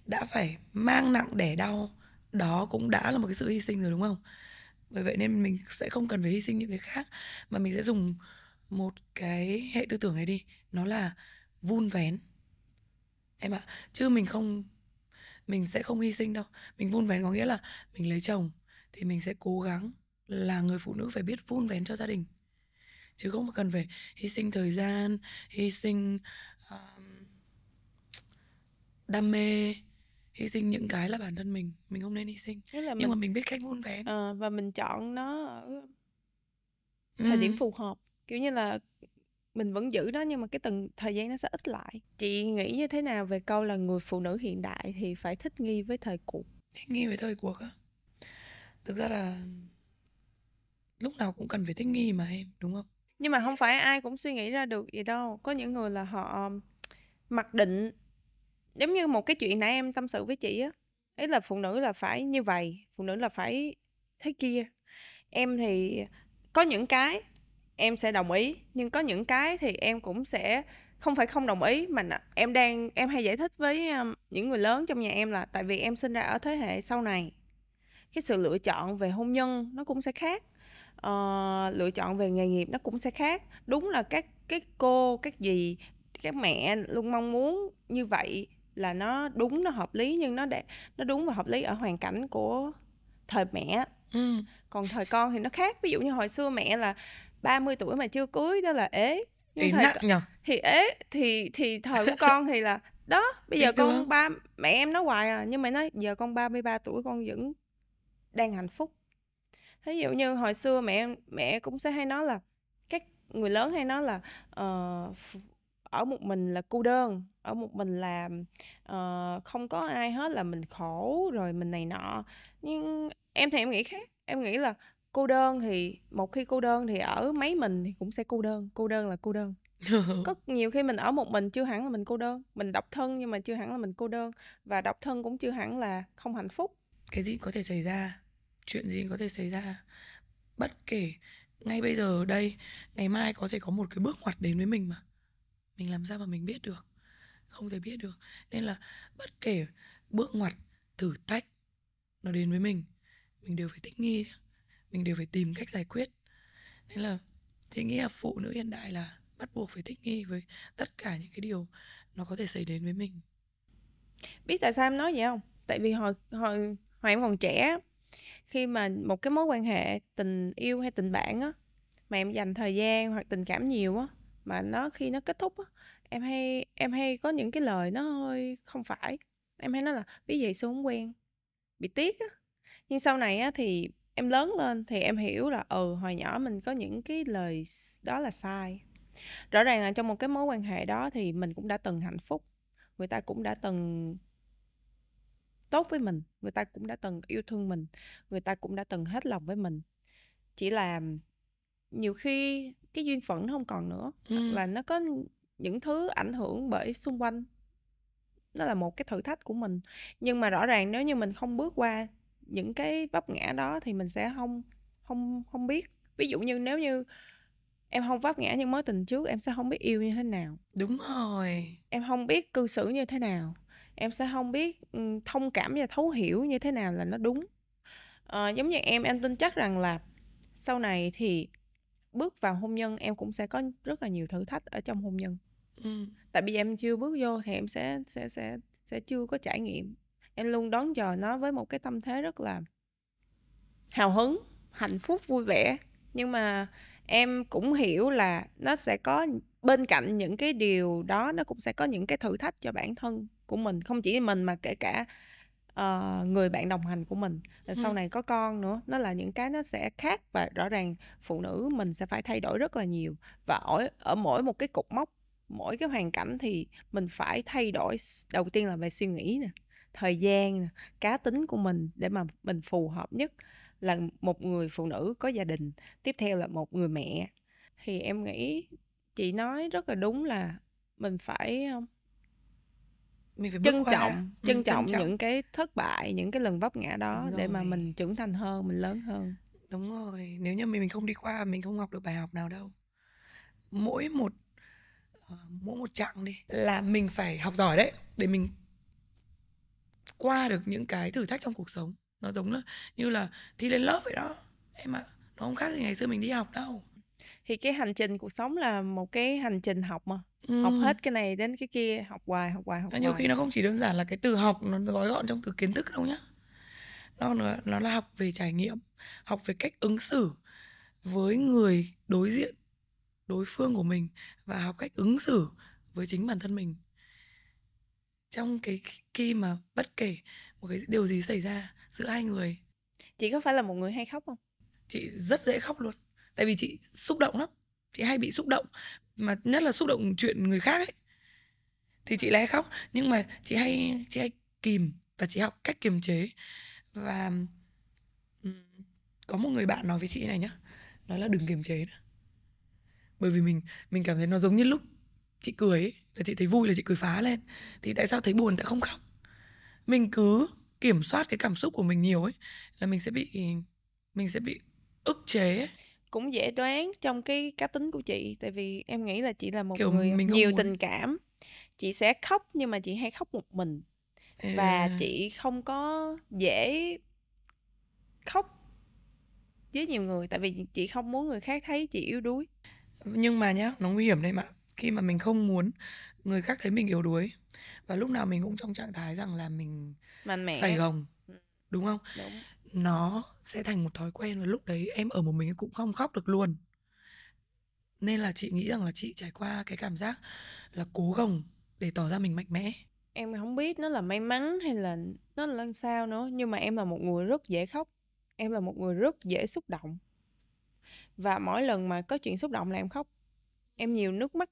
[SPEAKER 2] đã phải mang nặng đẻ đau đó cũng đã là một cái sự hy sinh rồi đúng không bởi vậy nên mình sẽ không cần phải hy sinh những cái khác mà mình sẽ dùng một cái hệ tư tưởng này đi nó là vun vén em ạ chứ mình không mình sẽ không hy sinh đâu mình vun vén có nghĩa là mình lấy chồng thì mình sẽ cố gắng là người phụ nữ phải biết vun vén cho gia đình chứ không cần phải hy sinh thời gian hy sinh uh, đam mê hy sinh những cái là bản thân mình mình không
[SPEAKER 1] nên hy sinh là nhưng mình, mà mình biết cách vun vén à, và mình chọn nó ở thời ừ. điểm phù hợp kiểu như là mình vẫn giữ nó nhưng mà cái từng thời gian nó sẽ ít lại chị nghĩ như thế nào về câu là người phụ nữ hiện đại thì phải thích nghi với thời cuộc thích nghi
[SPEAKER 2] với thời cuộc á thực ra là lúc nào cũng cần phải thích nghi mà em đúng không
[SPEAKER 1] nhưng mà không phải ai cũng suy nghĩ ra được gì đâu có những người là họ mặc định giống như một cái chuyện nãy em tâm sự với chị á ấy là phụ nữ là phải như vậy phụ nữ là phải thế kia em thì có những cái em sẽ đồng ý nhưng có những cái thì em cũng sẽ không phải không đồng ý mà em đang em hay giải thích với những người lớn trong nhà em là tại vì em sinh ra ở thế hệ sau này cái sự lựa chọn về hôn nhân nó cũng sẽ khác uh, lựa chọn về nghề nghiệp nó cũng sẽ khác đúng là các cái cô các gì các mẹ luôn mong muốn như vậy là nó đúng nó hợp lý nhưng nó đẹp nó đúng và hợp lý ở hoàn cảnh của thời mẹ ừ. còn thời con thì nó khác ví dụ như hồi xưa mẹ là 30 tuổi mà chưa cưới đó là ế nhưng thời nặng nhờ. thì ế thì thì thời của con thì là đó bây giờ con ba mẹ em nói hoài à nhưng mà nói giờ con 33 tuổi con vẫn đang hạnh phúc ví dụ như hồi xưa mẹ mẹ cũng sẽ hay nói là các người lớn hay nói là uh, ở một mình là cô đơn ở một mình là uh, không có ai hết là mình khổ rồi mình này nọ nhưng em thì em nghĩ khác em nghĩ là cô đơn thì một khi cô đơn thì ở mấy mình thì cũng sẽ cô đơn cô đơn là cô đơn có nhiều khi mình ở một mình chưa hẳn là mình cô đơn mình độc thân nhưng mà chưa hẳn là mình cô đơn và độc thân cũng chưa hẳn là không hạnh phúc
[SPEAKER 2] cái gì có thể xảy ra chuyện gì có thể xảy ra bất kể ngay bây giờ đây ngày mai có thể có một cái bước ngoặt đến với mình mà mình làm sao mà mình biết được không thể biết được nên là bất kể bước ngoặt thử thách nó đến với mình mình đều phải thích nghi mình đều phải tìm cách giải quyết nên là chị nghĩ là phụ nữ hiện đại là bắt buộc phải thích nghi với tất cả những cái điều nó có thể xảy đến với mình
[SPEAKER 1] biết tại sao em nói vậy không tại vì hồi hồi hồi em còn trẻ khi mà một cái mối quan hệ tình yêu hay tình bạn á mà em dành thời gian hoặc tình cảm nhiều á mà nó khi nó kết thúc á em hay em hay có những cái lời nó hơi không phải em hay nói là ví dụ xuống quen bị tiếc á nhưng sau này á thì em lớn lên thì em hiểu là ừ hồi nhỏ mình có những cái lời đó là sai rõ ràng là trong một cái mối quan hệ đó thì mình cũng đã từng hạnh phúc người ta cũng đã từng tốt với mình người ta cũng đã từng yêu thương mình người ta cũng đã từng hết lòng với mình chỉ là nhiều khi cái duyên phận nó không còn nữa ừ. là nó có những thứ ảnh hưởng bởi xung quanh nó là một cái thử thách của mình nhưng mà rõ ràng nếu như mình không bước qua những cái vấp ngã đó thì mình sẽ không không không biết ví dụ như nếu như em không vấp ngã nhưng mối tình trước em sẽ không biết yêu như thế nào đúng rồi em không biết cư xử như thế nào em sẽ không biết ừ, thông cảm và thấu hiểu như thế nào là nó đúng à, giống như em em tin chắc rằng là sau này thì bước vào hôn nhân em cũng sẽ có rất là nhiều thử thách ở trong hôn nhân ừ. tại vì em chưa bước vô thì em sẽ sẽ sẽ sẽ chưa có trải nghiệm em luôn đón chờ nó với một cái tâm thế rất là hào hứng hạnh phúc vui vẻ nhưng mà em cũng hiểu là nó sẽ có bên cạnh những cái điều đó nó cũng sẽ có những cái thử thách cho bản thân của mình không chỉ mình mà kể cả uh, người bạn đồng hành của mình rồi sau này có con nữa nó là những cái nó sẽ khác và rõ ràng phụ nữ mình sẽ phải thay đổi rất là nhiều và ở ở mỗi một cái cục mốc mỗi cái hoàn cảnh thì mình phải thay đổi đầu tiên là về suy nghĩ nè thời gian nè, cá tính của mình để mà mình phù hợp nhất là một người phụ nữ có gia đình tiếp theo là một người mẹ thì em nghĩ chị nói rất là đúng là mình phải mình phải trân trọng mình trân trọng, trọng những cái thất bại những cái lần vấp ngã đó để mà mình trưởng thành hơn mình lớn hơn đúng rồi nếu như mình không đi qua mình không học được
[SPEAKER 2] bài học nào đâu mỗi một ờ, mỗi một chặng đi là mình phải học giỏi đấy để mình qua được những cái thử thách trong cuộc sống nó giống là, như là thi lên lớp vậy đó em ạ nó không khác gì ngày xưa mình đi học
[SPEAKER 1] đâu thì cái hành trình cuộc sống là một cái hành trình học mà Ừ. học hết cái này đến cái kia học hoài học hoài học hoài. nhiều khi nó không
[SPEAKER 2] chỉ đơn giản là cái từ học nó gói gọn trong từ kiến thức đâu nhá nó nữa nó là học về trải nghiệm học về cách ứng xử với người đối diện đối phương của mình và học cách ứng xử với chính bản thân mình trong cái khi mà bất kể một cái điều gì xảy ra giữa
[SPEAKER 1] hai người chị có phải là một người hay khóc không
[SPEAKER 2] chị rất dễ khóc luôn tại vì chị xúc động lắm chị hay bị xúc động mà nhất là xúc động chuyện người khác ấy thì chị lại khóc nhưng mà chị hay chị hay kìm và chị học cách kiềm chế và có một người bạn nói với chị này nhá nói là đừng kiềm chế nữa bởi vì mình mình cảm thấy nó giống như lúc chị cười ấy, là chị thấy vui là chị cười phá lên thì tại sao thấy buồn tại không khóc mình cứ kiểm soát cái cảm xúc của mình nhiều ấy là mình sẽ bị mình sẽ bị ức chế ấy
[SPEAKER 1] cũng dễ đoán trong cái cá tính của chị tại vì em nghĩ là chị là một Kiểu người nhiều muốn... tình cảm chị sẽ khóc nhưng mà chị hay khóc một mình và à. chị không có dễ khóc với nhiều người tại vì chị không muốn người khác thấy chị yếu đuối
[SPEAKER 2] nhưng mà nhá nó nguy hiểm đây mà khi mà mình không muốn người khác thấy mình yếu đuối và lúc nào mình cũng trong trạng thái rằng là mình mạnh mẽ phải gồng ừ. đúng không đúng nó sẽ thành một thói quen và lúc đấy em ở một mình cũng không khóc được luôn nên là chị nghĩ rằng là chị trải qua cái cảm giác là cố gồng để tỏ
[SPEAKER 1] ra mình mạnh mẽ em không biết nó là may mắn hay là nó là làm sao nữa nhưng mà em là một người rất dễ khóc em là một người rất dễ xúc động và mỗi lần mà có chuyện xúc động là em khóc em nhiều nước mắt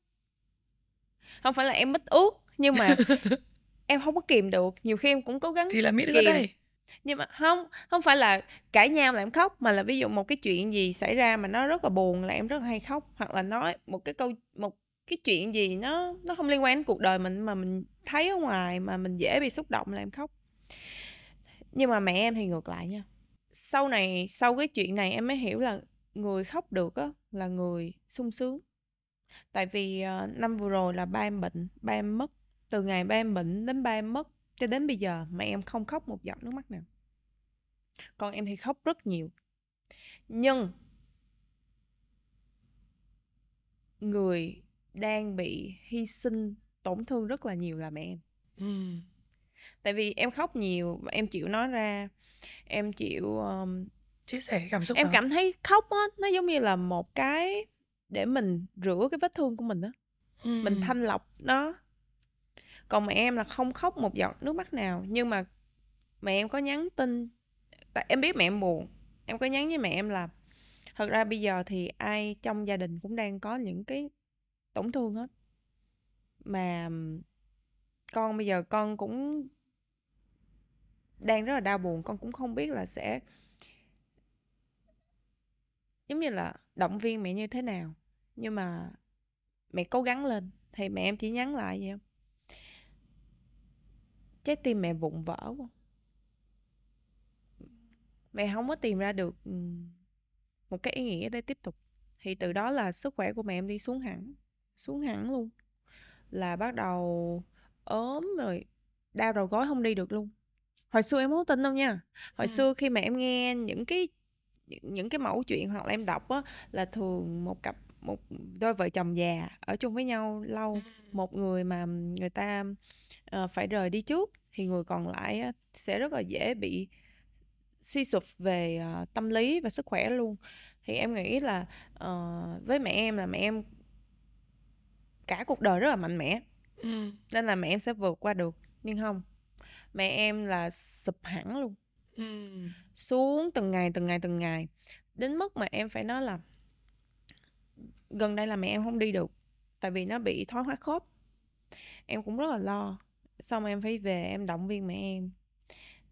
[SPEAKER 1] không phải là em mất ướt nhưng mà em không có kìm được nhiều khi em cũng cố gắng thì là mít kìm. đây nhưng mà không không phải là cãi nhau là em khóc mà là ví dụ một cái chuyện gì xảy ra mà nó rất là buồn là em rất là hay khóc hoặc là nói một cái câu một cái chuyện gì nó nó không liên quan đến cuộc đời mình mà mình thấy ở ngoài mà mình dễ bị xúc động là em khóc nhưng mà mẹ em thì ngược lại nha sau này sau cái chuyện này em mới hiểu là người khóc được á là người sung sướng tại vì uh, năm vừa rồi là ba em bệnh ba em mất từ ngày ba em bệnh đến ba em mất cho đến bây giờ mà em không khóc một giọt nước mắt nào còn em thì khóc rất nhiều nhưng người đang bị hy sinh tổn thương rất là nhiều là mẹ em tại vì em khóc nhiều em chịu nói ra em chịu um, chia sẻ cảm xúc em đó. cảm thấy khóc á nó giống như là một cái để mình rửa cái vết thương của mình á mình thanh lọc nó còn mẹ em là không khóc một giọt nước mắt nào nhưng mà mẹ em có nhắn tin tại em biết mẹ em buồn em có nhắn với mẹ em là thật ra bây giờ thì ai trong gia đình cũng đang có những cái tổn thương hết mà con bây giờ con cũng đang rất là đau buồn con cũng không biết là sẽ giống như là động viên mẹ như thế nào nhưng mà mẹ cố gắng lên thì mẹ em chỉ nhắn lại vậy không trái tim mẹ vụn vỡ không mẹ không có tìm ra được ừ, một cái ý nghĩa để tiếp tục thì từ đó là sức khỏe của mẹ em đi xuống hẳn xuống hẳn luôn là bắt đầu ốm rồi đau đầu gối không đi được luôn hồi xưa em không tin đâu nha hồi ừ. xưa khi mà em nghe những cái những cái mẫu chuyện hoặc là em đọc á là thường một cặp một đôi vợ chồng già ở chung với nhau lâu ừ. một người mà người ta uh, phải rời đi trước thì người còn lại sẽ rất là dễ bị suy sụp về uh, tâm lý và sức khỏe luôn thì em nghĩ là uh, với mẹ em là mẹ em cả cuộc đời rất là mạnh mẽ ừ. nên là mẹ em sẽ vượt qua được nhưng không mẹ em là sụp hẳn luôn ừ. xuống từng ngày từng ngày từng ngày đến mức mà em phải nói là gần đây là mẹ em không đi được tại vì nó bị thoái hóa khớp em cũng rất là lo xong em phải về em động viên mẹ em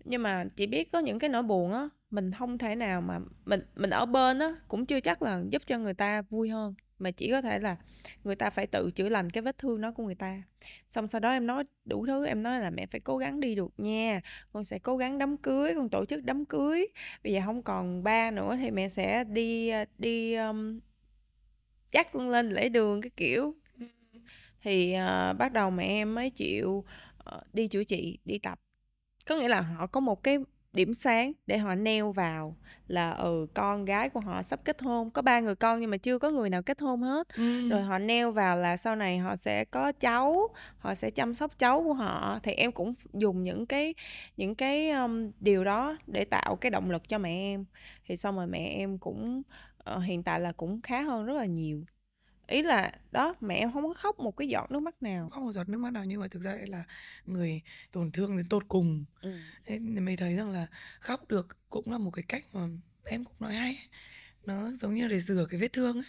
[SPEAKER 1] nhưng mà chỉ biết có những cái nỗi buồn á mình không thể nào mà mình mình ở bên á cũng chưa chắc là giúp cho người ta vui hơn mà chỉ có thể là người ta phải tự chữa lành cái vết thương đó của người ta xong sau đó em nói đủ thứ em nói là mẹ phải cố gắng đi được nha con sẽ cố gắng đám cưới con tổ chức đám cưới bây giờ không còn ba nữa thì mẹ sẽ đi ờ, đi um, dắt con lên lễ đường cái kiểu ừ. thì uh, bắt đầu mẹ em mới chịu uh, đi chữa trị đi tập có nghĩa là họ có một cái điểm sáng để họ neo vào là ừ con gái của họ sắp kết hôn có ba người con nhưng mà chưa có người nào kết hôn hết ừ. rồi họ neo vào là sau này họ sẽ có cháu họ sẽ chăm sóc cháu của họ thì em cũng dùng những cái những cái um, điều đó để tạo cái động lực cho mẹ em thì xong rồi mẹ em cũng ờ, hiện tại là cũng khá hơn rất là nhiều ý là đó mẹ em không có khóc một cái giọt nước mắt nào không một giọt nước mắt nào nhưng mà thực
[SPEAKER 2] ra là người tổn thương đến tột cùng ừ. Thế mình thấy rằng là khóc được cũng là một cái cách mà em cũng nói hay nó giống như để rửa cái vết thương ấy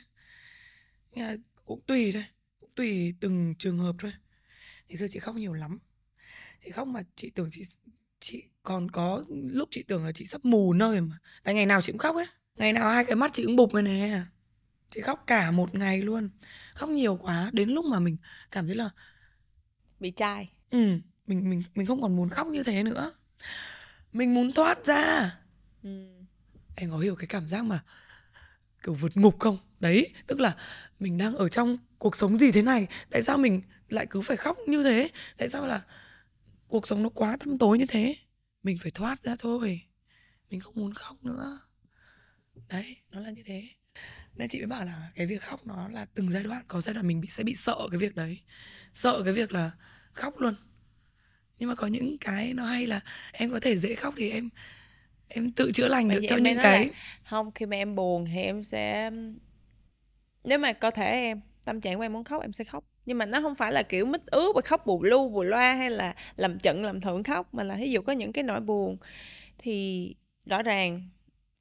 [SPEAKER 2] Nhà cũng tùy thôi cũng tùy từng trường hợp thôi thì giờ chị khóc nhiều lắm chị khóc mà chị tưởng chị chị còn có lúc chị tưởng là chị sắp mù nơi mà tại ngày nào chị cũng khóc ấy ngày nào hai cái mắt chị cũng bụp này nè chị khóc cả một ngày luôn khóc nhiều quá đến lúc mà mình cảm thấy là bị chai ừ mình mình mình không còn muốn khóc như thế nữa mình muốn thoát ra ừ. em có hiểu cái cảm giác mà kiểu vượt ngục không đấy tức là mình đang ở trong cuộc sống gì thế này tại sao mình lại cứ phải khóc như thế tại sao là cuộc sống nó quá tăm tối như thế mình phải thoát ra thôi mình không muốn khóc nữa đấy nó là như thế nên chị mới bảo là cái việc khóc nó là từng giai đoạn có giai đoạn mình bị sẽ bị sợ cái việc đấy sợ cái việc là khóc
[SPEAKER 1] luôn nhưng mà có những cái nó hay là em có thể dễ khóc thì em em tự chữa lành được cho những cái là, không khi mà em buồn thì em sẽ nếu mà có thể em tâm trạng của em muốn khóc em sẽ khóc nhưng mà nó không phải là kiểu mít ướt và khóc bù lu bù loa hay là làm trận làm thượng khóc mà là ví dụ có những cái nỗi buồn thì rõ ràng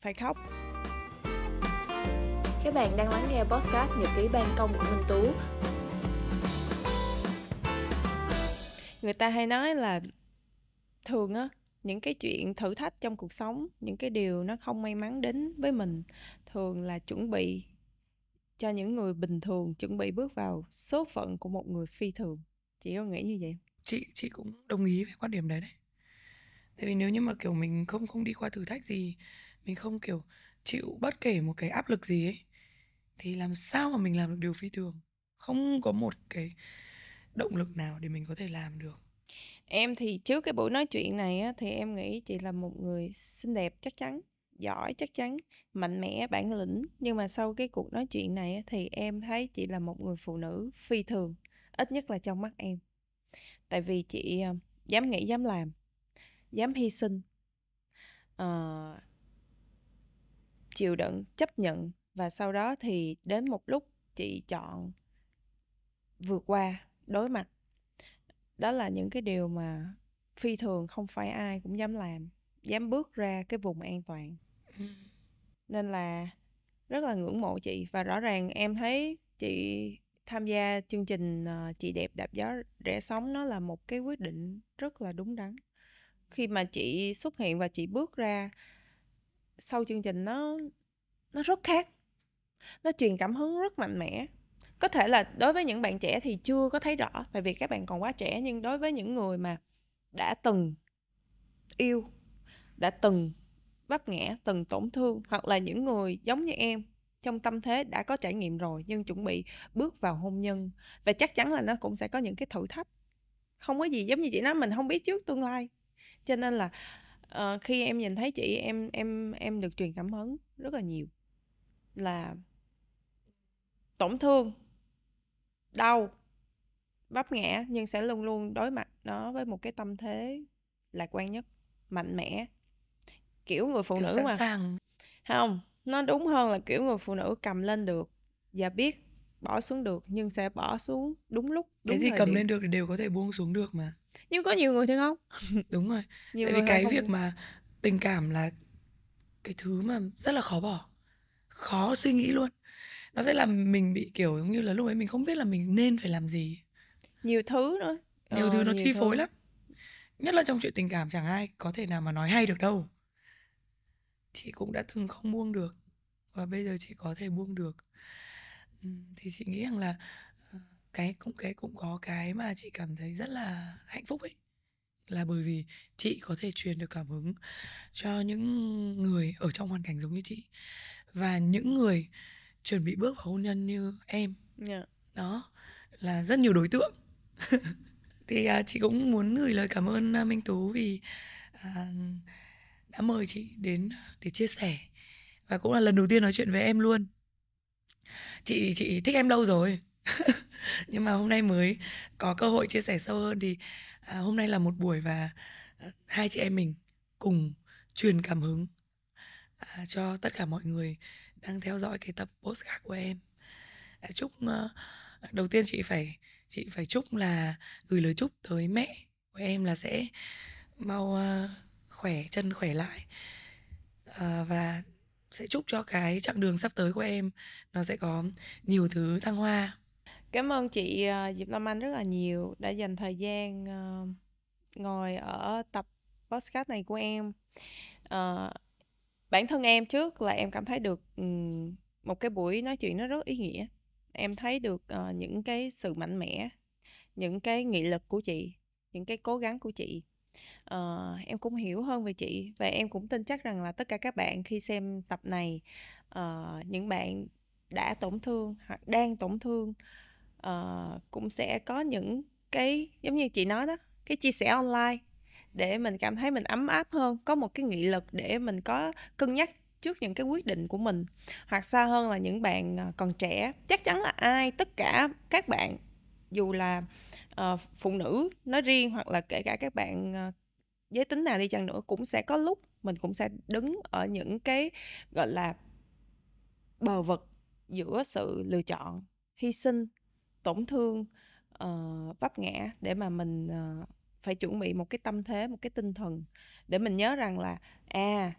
[SPEAKER 1] phải khóc các bạn đang lắng nghe podcast Nhật ký ban công của Minh Tú. Người ta hay nói là thường á, những cái chuyện thử thách trong cuộc sống, những cái điều nó không may mắn đến với mình thường là chuẩn bị cho những người bình thường chuẩn bị bước vào số phận của một người phi thường. Chị có nghĩ như vậy?
[SPEAKER 2] Chị chị cũng đồng ý với quan điểm đấy đấy. Tại vì nếu như mà kiểu mình không không đi qua thử thách gì, mình không kiểu chịu bất kể một cái áp lực gì ấy thì làm sao mà mình làm được điều phi thường không có một cái động lực nào để mình có thể làm
[SPEAKER 1] được em thì trước cái buổi nói chuyện này á, thì em nghĩ chị là một người xinh đẹp chắc chắn giỏi chắc chắn mạnh mẽ bản lĩnh nhưng mà sau cái cuộc nói chuyện này á, thì em thấy chị là một người phụ nữ phi thường ít nhất là trong mắt em tại vì chị à, dám nghĩ dám làm dám hy sinh uh, chịu đựng chấp nhận và sau đó thì đến một lúc chị chọn vượt qua đối mặt đó là những cái điều mà phi thường không phải ai cũng dám làm dám bước ra cái vùng an toàn ừ. nên là rất là ngưỡng mộ chị và rõ ràng em thấy chị tham gia chương trình ờ, chị đẹp đạp gió rẽ sóng nó là một cái quyết định rất là đúng đắn khi mà chị xuất hiện và chị bước ra sau chương trình nó nó rất khác nó truyền cảm hứng rất mạnh mẽ có thể là đối với những bạn trẻ thì chưa có thấy rõ tại vì các bạn còn quá trẻ nhưng đối với những người mà đã từng yêu đã từng vấp ngã từng tổn thương hoặc là những người giống như em trong tâm thế đã có trải nghiệm rồi nhưng chuẩn bị bước vào hôn nhân và chắc chắn là nó cũng sẽ có những cái thử thách không có gì giống như chị nói mình không biết trước tương lai cho nên là uh, khi em nhìn thấy chị em em em được truyền cảm hứng rất là nhiều là tổn thương đau vấp ngã nhưng sẽ luôn luôn đối mặt nó với một cái tâm thế lạc quan nhất mạnh mẽ kiểu người phụ kiểu nữ mà sàng. không nó đúng hơn là kiểu người phụ nữ cầm lên được và biết bỏ xuống được nhưng sẽ bỏ xuống đúng lúc đúng cái gì cầm điểm. lên được thì đều có thể
[SPEAKER 2] buông xuống được mà
[SPEAKER 1] nhưng có nhiều người thì không
[SPEAKER 2] đúng rồi
[SPEAKER 1] nhiều tại vì cái không... việc mà
[SPEAKER 2] tình cảm là cái thứ mà rất là khó bỏ khó suy nghĩ luôn nó sẽ làm mình bị kiểu giống như là lúc ấy mình không biết là mình nên phải làm gì
[SPEAKER 1] nhiều thứ nữa
[SPEAKER 2] nhiều ờ, thứ nó nhiều chi thứ. phối lắm nhất là trong chuyện tình cảm chẳng ai có thể nào mà nói hay được đâu chị cũng đã từng không buông được và bây giờ chị có thể buông được ừ, thì chị nghĩ rằng là ờ, cái cũng cái cũng có cái mà chị cảm thấy rất là hạnh phúc ấy là bởi vì chị có thể truyền được cảm hứng cho những người ở trong hoàn cảnh giống như chị và những người chuẩn bị bước vào hôn nhân như em yeah. Dạ. đó là rất nhiều đối tượng thì à, chị cũng muốn gửi lời cảm ơn à, Minh Tú vì à, đã mời chị đến à, để chia sẻ và cũng là lần đầu tiên nói chuyện với em luôn chị chị thích em lâu rồi nhưng mà hôm nay mới có cơ hội chia sẻ sâu hơn thì à, hôm nay là một buổi và à, hai chị em mình cùng truyền cảm hứng à, cho tất cả mọi người đang theo dõi cái tập postcard của em à, chúc ờ, đầu tiên chị phải chị phải chúc là gửi lời chúc tới mẹ của em là sẽ mau ờ, khỏe chân khỏe lại ờ, và sẽ chúc cho cái chặng đường sắp tới của em nó sẽ có nhiều thứ thăng hoa
[SPEAKER 1] cảm ơn chị Diệp Lâm Anh rất là nhiều đã dành thời gian ngồi ở tập podcast này của em bản thân em trước là em cảm thấy được một cái buổi nói chuyện nó rất ý nghĩa em thấy được uh, những cái sự mạnh mẽ những cái nghị lực của chị những cái cố gắng của chị uh, em cũng hiểu hơn về chị và em cũng tin chắc rằng là tất cả các bạn khi xem tập này uh, những bạn đã tổn thương hoặc đang tổn thương uh, cũng sẽ có những cái giống như chị nói đó cái chia sẻ online để mình cảm thấy mình ấm áp hơn có một cái nghị lực để mình có cân nhắc trước những cái quyết định của mình hoặc xa hơn là những bạn à, còn trẻ chắc chắn là ai tất cả các bạn dù là uh, phụ nữ nói riêng hoặc là kể cả các bạn uh, giới tính nào đi chăng nữa cũng sẽ có lúc mình cũng sẽ đứng ở những cái gọi là bờ vực giữa sự lựa chọn hy sinh tổn thương uh, vấp ngã để mà mình uh, phải chuẩn bị một cái tâm thế một cái tinh thần để mình nhớ rằng là à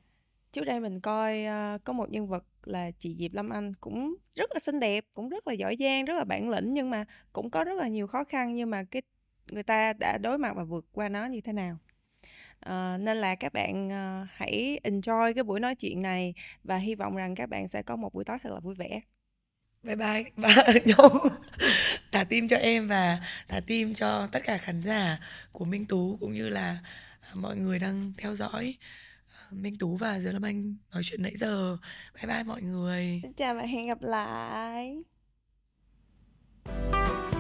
[SPEAKER 1] trước đây mình coi uh, có một nhân vật là chị Diệp Lâm Anh cũng rất là xinh đẹp cũng rất là giỏi giang rất là bản lĩnh nhưng mà cũng có rất là nhiều khó khăn nhưng mà cái người ta đã đối mặt và vượt qua nó như thế nào Uh, nên là các bạn uh, hãy enjoy cái buổi nói chuyện này và hy vọng rằng các bạn sẽ có một buổi tối thật là vui vẻ. Bye bye. và Bye
[SPEAKER 2] thả tim cho em và thả tim cho tất cả khán giả của Minh Tú cũng như là à, mọi người đang theo dõi à, Minh Tú và Giờ Lâm Anh nói chuyện nãy giờ. Bye bye mọi người. Xin chào và hẹn gặp lại.